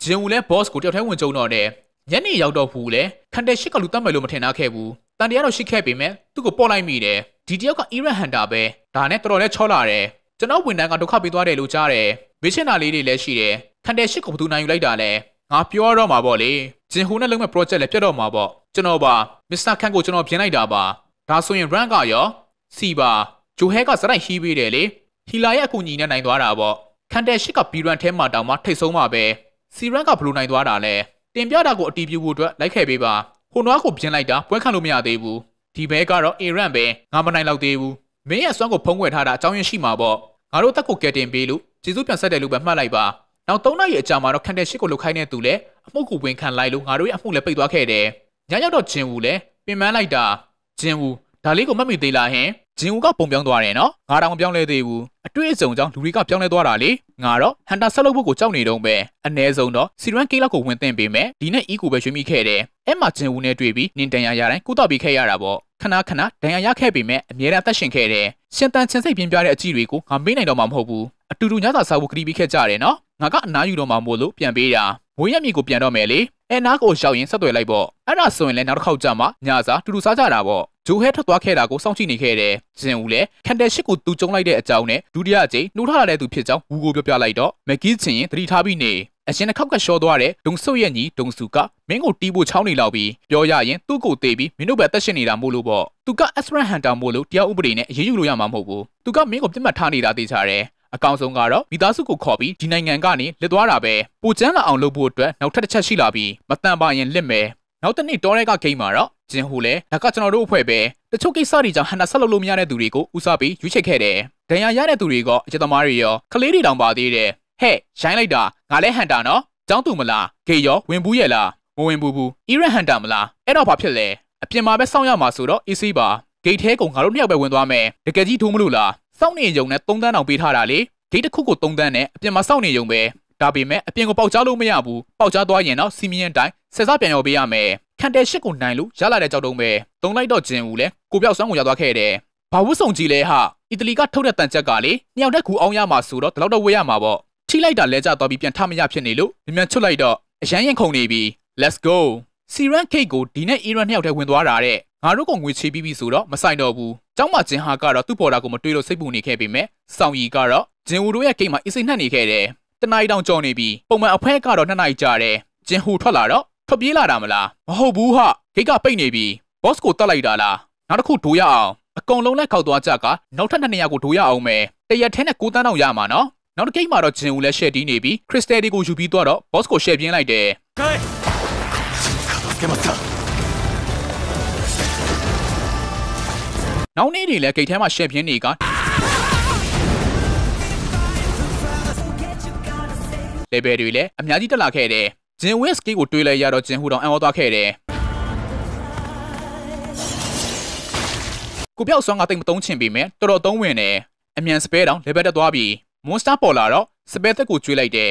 ဂျင်ဝူလဲ boss ကိုတယောက်တည်းဝင်ကြုံတော့တယ်ညနေရောက်တော့ဘူးလေခန်တယ်ရှစ်ကလူတတ်မယ်လို့မထင်နာခဲ့ဘူးတန်တရားတော့ရှိခဲ့ပေမဲ့သူ့ကိုပေါက်လိုက်မိတယ်ဒီတယောက်က Iran Hunter ပဲဒါနဲ့တော်တော်လေးချောလာတယ်ကျွန်တော်ဝန်ထမ်းကဒုက္ခပေးသွားတယ်လို့ကြားတယ်ဘေးရှင်းတာလေးတွေလည်းရှိတယ်ခန်တယ်ရှစ်ကိုဘသူနိုင်ယူလိုက်တာလဲငါပြောရတော့မှာပေါ့လေဂျင်ဟူနဲ့လုံးမဲ့ project လည်းပြတ်တော့မှာပေါ့ကျွန်တော်ပါမစ္စတာခန့်ကိုကျွန်တော်ပြင်လိုက်တာပါဒါဆိုရင် rank ကရောစီပါဂျိုဟဲကစတိုက်ဟီးပေးတယ်လေဟီလာရဲ့အကူအညီနဲ့နိုင်သွားတာပေါ့ခန်တယ်ရှစ်က B1 ထဲမှာတောင်မှထိတ်ဆုံးမှာပဲစီရန်ကဘလို့နိုင်သွားတာလဲတင်ပြတာကိုအတီးပြဖို့အတွက်လိုက်ခဲ့ပေးပါဟိုနွားကိုပြင်လိုက်တာပွဲခံလို့မရသေးဘူးဒီဘဲကတော့ Iran ပဲငါမနိုင်တော့သေးဘူးမင်းရဲ့စွမ်းကိုဖုံးကွယ်ထားတာအကြောင်းရင်းရှိမှာပေါ့ငါတို့တက်ကိုကက်တင်ပေးလို့ကျေစုပြန်ဆက်တယ်လို့ပဲမှတ်လိုက်ပါနောက်၃နှစ်ရဲ့အကြာမှာတော့ခန်တယ်ရှစ်ကိုလုတ်ခိုင်းတဲ့သူလဲအမှုကိုဝင်ခံလိုက်လို့ငါတို့ရဲ့အမှုလည်းပိတ်သွားခဲ့တယ်ညရောက်တော့ဂျင်ဝူလည်းပင်ပန်းလိုက်တာဂျင်ဝူဒါလေးကိုမှတ်မိသေးလားဟင်ဂျင်ဝူကပုံပြောင်းသွားတယ်နော်ငါတောင်မပြောင်းလဲသေးဘူးအတွေ့အကြုံကြောင့်လူတွေကပြောင်းလဲသွားတာလေငါတော့ဟန်တာဆက်လုပ်ဖို့ကိုကြောက်နေတုန်းပဲအ ਨੇ ဆုံးတော့စီရန်ကိလောက်ကိုဝင်သင့်ပေမဲ့ဒီနဲ့အီကိုပဲရွှေမိခဲ့တယ်အဲ့မှာဂျင်ဝူနဲ့တွေ့ပြီးနင်တန်ရရတိုင်းကုသပေးခဲ့ရတာပေါ့ခဏခဏဒဏ်ရာရခဲ့ပေမဲ့အမြဲတမ်းအသက်ရှင်ခဲ့တယ်ရှင်တန်ချင်းစိတ်ပြင်းပြတဲ့အကြည့်တွေကိုငါမေးနိုင်တော့မှမဟုတ်ဘူးအတူတူညစာစားဖို့ကတိပေးခဲ့ကြတယ်နော်ငါကအနားယူတော့မှမို့လို့ပြန်ပေးတာမွေးရမည်ကိုပြန်တော့မယ်လေအဲနားကိုရှောက်ရင်ဆက်သွယ်လိုက်ပေါ့အဲ့ဒါဆိုရင်လည်းနောက်တစ်ခေါက်ကြမှာညစာတူတူစားကြတာပေါ့ဂျိုဟဲထွက်သွားခဲ့တာကိုစောင့်ကြည့်နေခဲ့တယ်ဂျင်ဦးလည်းခံတယ်ရှစ်ကိုသူကျုံလိုက်တဲ့အကြောင်းနဲ့ဒုတိယအကြိမ်နှိုးထလာတဲ့သူဖြစ်ကြောင်းဝူကိုပြောပြလိုက်တော့မက်ကီးချင်ရင်သတိထားပြီးနေအရှင်တစ်ခေါက်ကရှော့သွားတဲ့ဒုံဆုပ်ရဲ့ညီဒုံစုကမင်းကိုတီးဖို့ချောင်းနေလောက်ပြီးပြောရရင်သူ့ကိုတေးပြီးမင်းတို့ပဲတက်ရှင်နေတာမို့လို့ပေါ့သူက Asran Hunter မို့လို့တရားဥပဒေနဲ့အရေးယူလို့ရမှာမဟုတ်ဘူးသူကမင်းကိုပြစ်မှတ်ထားနေတာသိချတယ်အကောင်ဆုံးကတော့မိသားစုကိုခေါ်ပြီးဒီနိုင်ငံကနေလစ်သွားတာပဲပူကျန်းလာအောင်လုပ်ဖို့အတွက်နောက်ထပ်တစ်ချက်ရှိလာပြီးမတန်ပါရင်လစ်မယ်နောက်တစ်နေ့တော်ရဲကဂိမ်းမှာတော့ဂျင်ဟိုလည်းဒါကကျွန်တော်တို့အဖွဲ့ပဲတချို့ကိစ္စတွေကြောင့်ဟန်နာဆက်လုပ်လို့မရတဲ့သူတွေကိုဦးစားပေးရွေးချယ်ခဲ့တယ်ဒဏ်ရာရတဲ့သူတွေကအကျသမားတွေရောကလေးတွေတောင်ပါသေးတယ်ဟဲ့ရိုင်းလိုက်တာငါလည်းဟန်တာနော်ចောင်းသူမလားဂေရောဝင်ဘူးရဲ့လားမဝင်ဘူးဘူးအီရန်ဟန်တာမလားအဲ့တော့ဘာဖြစ်လဲအပြင်မှာပဲစောင့်ရမှာဆိုတော့ AC ပါဂိတ်ထဲကငါတို့နှစ်ယောက်ပဲဝင်သွားမယ်တကယ်ကြီးထိုးမလို့လားစောင့်နေရုံနဲ့3တန်းတောင်ပေးထားတာလေဂိတ်တစ်ခုကို3တန်းနဲ့အပြင်မှာစောင့်နေရုံပဲဒါပေမဲ့အပြင်ကိုပေါက်ချလို့မရဘူးပေါက်ချသွားရင်တော့စီမင်းတိုင်းဆက်စားပြန်ရောပေးရမယ်ခံတယ်ရှစ်ကိုနိုင်လို့ရလာတဲ့ကြောက်တုံးပဲသုံးလိုက်တော့ဂျင်ဦးလဲကိုပြောက်ဆောင်းကိုရသွားခဲ့တယ်ဘာဝုဆုံကြီးလဲဟာအီတလီကထုတ်တဲ့တန်ချက်ကလေမြောက်တဲ့ကူအောင်ရမှာဆိုတော့ဒီလောက်တော့ဝေးရမှာပေါ့ထိလိုက်တာလဲကျသွားပြီးပြန်ထမရဖြစ်နေလို့မြန်မြန်ချွတ်လိုက်တော့အရန်ရင်ခုန်နေပြီ let's go စီရန်ခိတ်ကိုဒီနဲ့အီရန်နှစ်ယောက်တည်းဝင်သွားတာတဲ့ငါတို့ကငွေချေပြီးပြီဆိုတော့မဆိုင်တော့ဘူးကျောင်းမဂျင်ဟာကတော့သူ့ပေါ်တာကိုမတွေးလို့စိတ်ပူနေခဲ့ပေမဲ့ဆောင်ရီကတော့ဂျင်ဟူတို့ရဲ့ဂိတ်မှာအစ်စိတ်နှက်နေခဲ့တယ်။တနအိတောင်ကြော်နေပြီးပုံမှန်အဖွဲကတော့နှစ်နိုင်ကြတယ်။ဂျင်ဟူထွက်လာတော့ထွက်ပြေးလာတာမလားမဟုတ်ဘူးဟာဂိတ်ကပိတ်နေပြီးဘော့စ်ကိုတတ်လိုက်တာလားနောက်တစ်ခုဒိုးရအောင်အကုန်လုံးလက်ခောက်သွားကြကနောက်ထပ်နှစ်နေရာကိုဒိုးရအောင်မယ်တရက်ထဲနဲ့ကိုတန်းတော့ရမှာနော်နောက်တစ်ဂိတ်မှာတော့ဂျင်ဟူလည်းရှယ်တီးနေပြီးခရစ်စတယ်ဒီကိုယူပြီးတော့ဘော့စ်ကိုရှယ်ပြင်းလိုက်တယ်နောက်နေ့တွေလည်းဂိတ်ထဲမှာရှက်ပြင်းနေကလေဘယ်တွေလည်းအများကြီးတက်လာခဲ့တယ်ဂျင်ဝင်းစကိတ်ကိုတွေးလိုက်ရတော့ဂျင်ဟူတောင်အံ့ဩသွားခဲ့တယ်ကိုပြောက်စွမ်းကတိတ်မတုံးချင်ပေမဲ့တော်တော်သုံးဝင်တယ်အမြန်စပဲတောင်လေဘယ်တက်သွားပြီးမွန်စတာပေါ်လာတော့စပယ်သက်ကိုကျွေးလိုက်တယ်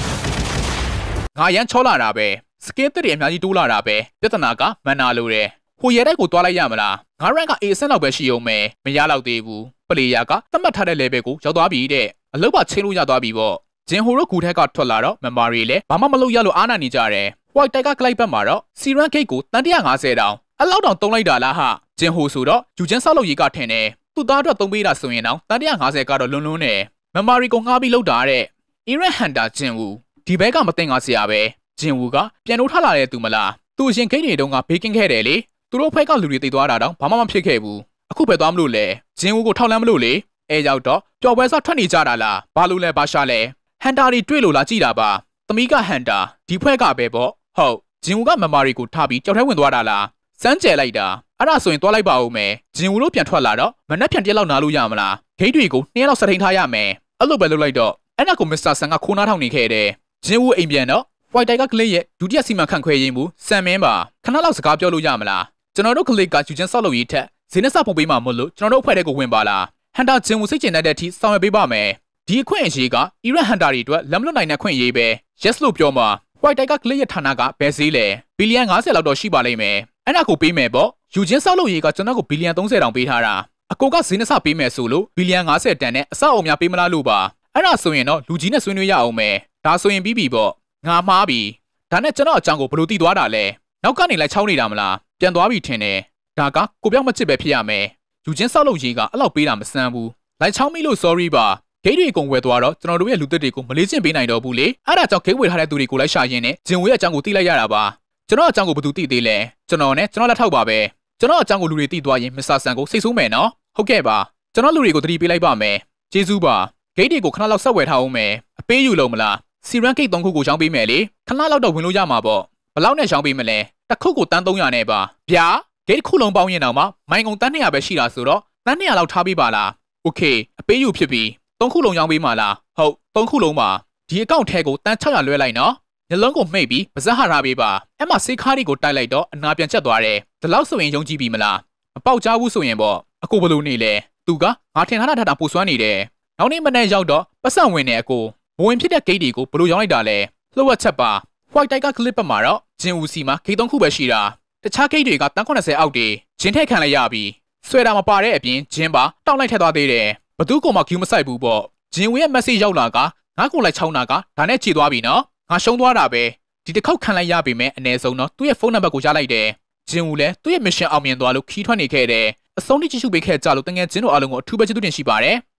။ငါရန်ချောလာတာပဲ။စကေးသက်တွေအများကြီးတိုးလာတာပဲ။ပြဿနာကမန်နာလိုတယ်ဟိုရဲတိုက်ကိုသွားလိုက်ရမလားငါရန်က A အဆင့်လောက်ပဲရှိအောင်မယ်မရတော့သေးဘူးပလေယာကသတ်မှတ်ထားတဲ့ level ကိုရောက်သွားပြီတဲ့အလုတ်ကချင်းလို့ရသွားပြီပေါ့ဂျင်ဟိုရိုဂူထက်ကထွက်လာတော့မမာရီလည်းဘာမှမလုပ်ရလို့အားနာနေကြတယ် white တိုက်ကကလိုက်ဘက်မှာတော့စီရန်ဂိတ်ကိုတန်150တောင်းအလောက်တောင်တုံးလိုက်တာလားဟာဂျင်ဟိုဆိုတော့ယူချင်းဆောက်လို့ရေကထင်တယ်သူ့သားအတွက်သုံးပေးတာဆိုရင်တော့တန်150ကတော့လွန်းလွန်းတယ်မမာရီကိုငှားပြီးလောက်တာတဲ့အီရန်ဟန်တာဂျင်ဝူဒီဘက်ကမတင်ငါစရာပဲဂျင်ဝူကပြန်လို့ထလာတဲ့သူမလားသူအရင်ဂိတ်တွေတုန်းကဘေးကင်းခဲ့တယ်လေသူတို့အဖွဲ့ကလူတွေတိတ်သွားတာတော့ဘာမှမဖြစ်ခဲ့ဘူးအခုပဲသွားမလို့လေဂျင်းဦးကိုထောက်လန်းမလို့လေအဲရောက်တော့ပျော်ပွဲစားထွက်နေကြတာလားဘာလို့လဲဘာရှာလဲဟန်တာတွေတွေ့လို့လားကြည်တာပါသမီးကဟန်တာဒီဖွဲ့ကပဲပေါ့ဟုတ်ဂျင်ဦးကမမာရီကိုထားပြီးကြောက်ထဲဝင်သွားတာလားစမ်းကြဲလိုက်တာအဲ့ဒါဆိုရင်သွားလိုက်ပါဦးမယ်ဂျင်ဦးတို့ပြန်ထွက်လာတော့မနှက်ပြန်တက်လောက်နားလို့ရမလားဂိတ်တွေကိုနှင်းလောက်စထိန်ထားရမယ်အဲ့လိုပဲလုပ်လိုက်တော့အဲ့နောက်ကိုမစ္စတာဆန်ကခိုးနှားထောင်နေခဲ့တယ်ဂျင်ဦးအိမ်ပြန်တော့ white tiger ကလေးရဲ့ဒုတိယစီမံခန့်ခွဲရေးမှုစံမင်းပါခဏလောက်စကားပြောလို့ရမလားကျွန်တော်တို့ကလေးကယူချင်းဆောက်လုပ်ရေးထက်ဈေးနဲ့ဆောက်ပုံပေးမှာမလို့ကျွန်တော်တို့အဖွဲ့တဲ့ကိုဝင်ပါလားဟန်တာဂျင်ကိုစိတ်ကျင်တဲ့အထိဆောင်ရွက်ပေးပါမယ်ဒီအခွင့်အရေးကအီရန်ဟန်တာတွေအတွက်လက်မလွတ်နိုင်တဲ့အခွင့်အရေးပဲ yes လို့ပြောမှာ white တိုက်ကကလေးရဌာနကဘယ်ဈေးလဲဘီလီယံ90လောက်တော့ရှိပါလိမ့်မယ်အဲ့ဒါကိုပေးမယ်ပေါ့ယူချင်းဆောက်လုပ်ရေးကကျွန်တော်ကိုဘီလီယံ30တောင်ပေးထားတာအကိုကဈေးနဲ့ဆောက်ပေးမယ်ဆိုလို့ဘီလီယံ90တန်နဲ့အဆောက်အုံများပေးမလားလို့ပါအဲ့ဒါဆိုရင်တော့လူကြီးနဲ့ဆွေးနွေးရအောင်မယ်ဒါဆိုရင်ပြီးပြီပေါ့ငါမှားပြီဒါနဲ့ကျွန်တော်အကြောင်းကိုဘယ်လိုသိသွားတာလဲနောက်ကနေလိုက်ချောင်းနေတာမလားပြန်သွားပြီထင်တယ်ဒါကကိုပြောက်မချစ်ပဲဖြစ်ရမယ်ယူချင်းဆောက်လုပ်ရေးကအဲ့လောက်ပေးတာမဆန်းဘူးလိုက်ချောင်းမိလို့ sorry ပါဂိတ်တွေအကုန်ဝယ်သွားတော့ကျွန်တော်တို့ရဲ့လူသစ်တွေကိုမလေးချင်းပေးနိုင်တော့ဘူးလေအဲ့ဒါကြောင့်ဂိတ်ဝယ်ထားတဲ့သူတွေကိုလိုက်ရှာရင်းနဲ့ဂျင်ဝေးရဲ့အကြောင်းကိုသိလိုက်ရတာပါကျွန်တော်အကြောင်းကိုဘယ်သူသိသေးလဲကျွန်တော်နဲ့ကျွန်တော်လက်ထောက်ပါပဲကျွန်တော်အကြောင်းကိုလူတွေသိသွားရင်မစ္စတာဆန်ကိုစိတ်ဆိုးမယ်နော်ဟုတ်ကဲ့ပါကျွန်တော်လူတွေကိုသတိပေးလိုက်ပါမယ်ကျေးဇူးပါဂိတ်တွေကိုခဏလောက်ဆက်ဝယ်ထားအောင်မယ်အပေးယူလို့မလားစီရန်ဂိတ်၃ခုကိုရောင်းပေးမယ်လေခဏလောက်တော့ဝင်လို့ရမှာပေါ့ဘလောက်နဲ့ရောင်းပေးမလဲတစ်ခုကိုတန်း300နဲ့ပါဗျာဂိတ်ခုလုံးပေါင်းရင်တော့မှမိုင်ကုန်တန်း200ပဲရှိတာဆိုတော့တန်း200လောက်ထားပေးပါလားโอเคအပေးယူဖြစ်ပြီး3ခုလုံးရောင်းပေးပါလားဟုတ်3ခုလုံးပါဒီအကောင့်ထဲကိုတန်း600လွှဲလိုက်နော်ညလုံးကိုမှိတ်ပြီးပါဇက်ဟာရပေးပါအဲ့မှာစေးခါးတွေကိုတိုက်လိုက်တော့အနာပြန်ချက်သွားတယ်ဒီလောက်ဆိုရင်ယုံကြည်ပြီမလားမပေါက်ကြဘူးဆိုရင်ပေါ့အကိုဘလို့နေလဲသူကငါထင်ထားတာထတာပူဆွမ်းနေတယ်နောက်နေ့မနေ့ရောက်တော့ပတ်စံဝင်တဲ့အကိုဘဝင်ဖြစ်တဲ့ဂိတ်တွေကိုဘလို့ရောင်းလိုက်တာလဲလှုပ်ဝက်ချက်ပါ white တိုက်က clip ပတ်မှာတော့ဂျင်ဦးစီမှာဂိတ်၃ခုပဲရှိတာတခြားဂိတ်တွေကတန်း80အောက်တွေဂျင်ထက်ခံလိုက်ရပြီးဆွဲတာမပါတဲ့အပြင်ဂျင်ပါတောက်လိုက်ထက်သွားသေးတယ်ဘသူ့ကိုမှ queue မဆိုင်ဘူးပေါ့ဂျင်ဝင်ရဲ့ message ရောက်လာကငါ့ကိုလိုက်ချောင်းတာကဒါနဲ့ခြေသွားပြီနော်ငါရှုံးသွားတာပဲဒီတစ်ခေါက်ခံလိုက်ရပေမဲ့အ ਨੇ ဆုံးတော့သူ့ရဲ့ဖုန်းနံပါတ်ကိုရလိုက်တယ်ဂျင်ဦးလည်းသူ့ရဲ့ mission အောင်မြင်သွားလို့ခီးထွက်နေခဲ့တယ်အဆုံးထိကြည့်ရှုပေးခဲ့ကြလို့တကယ်ဂျင်တို့အားလုံးကိုအထူးပဲကျေးဇူးတင်ရှိပါတယ်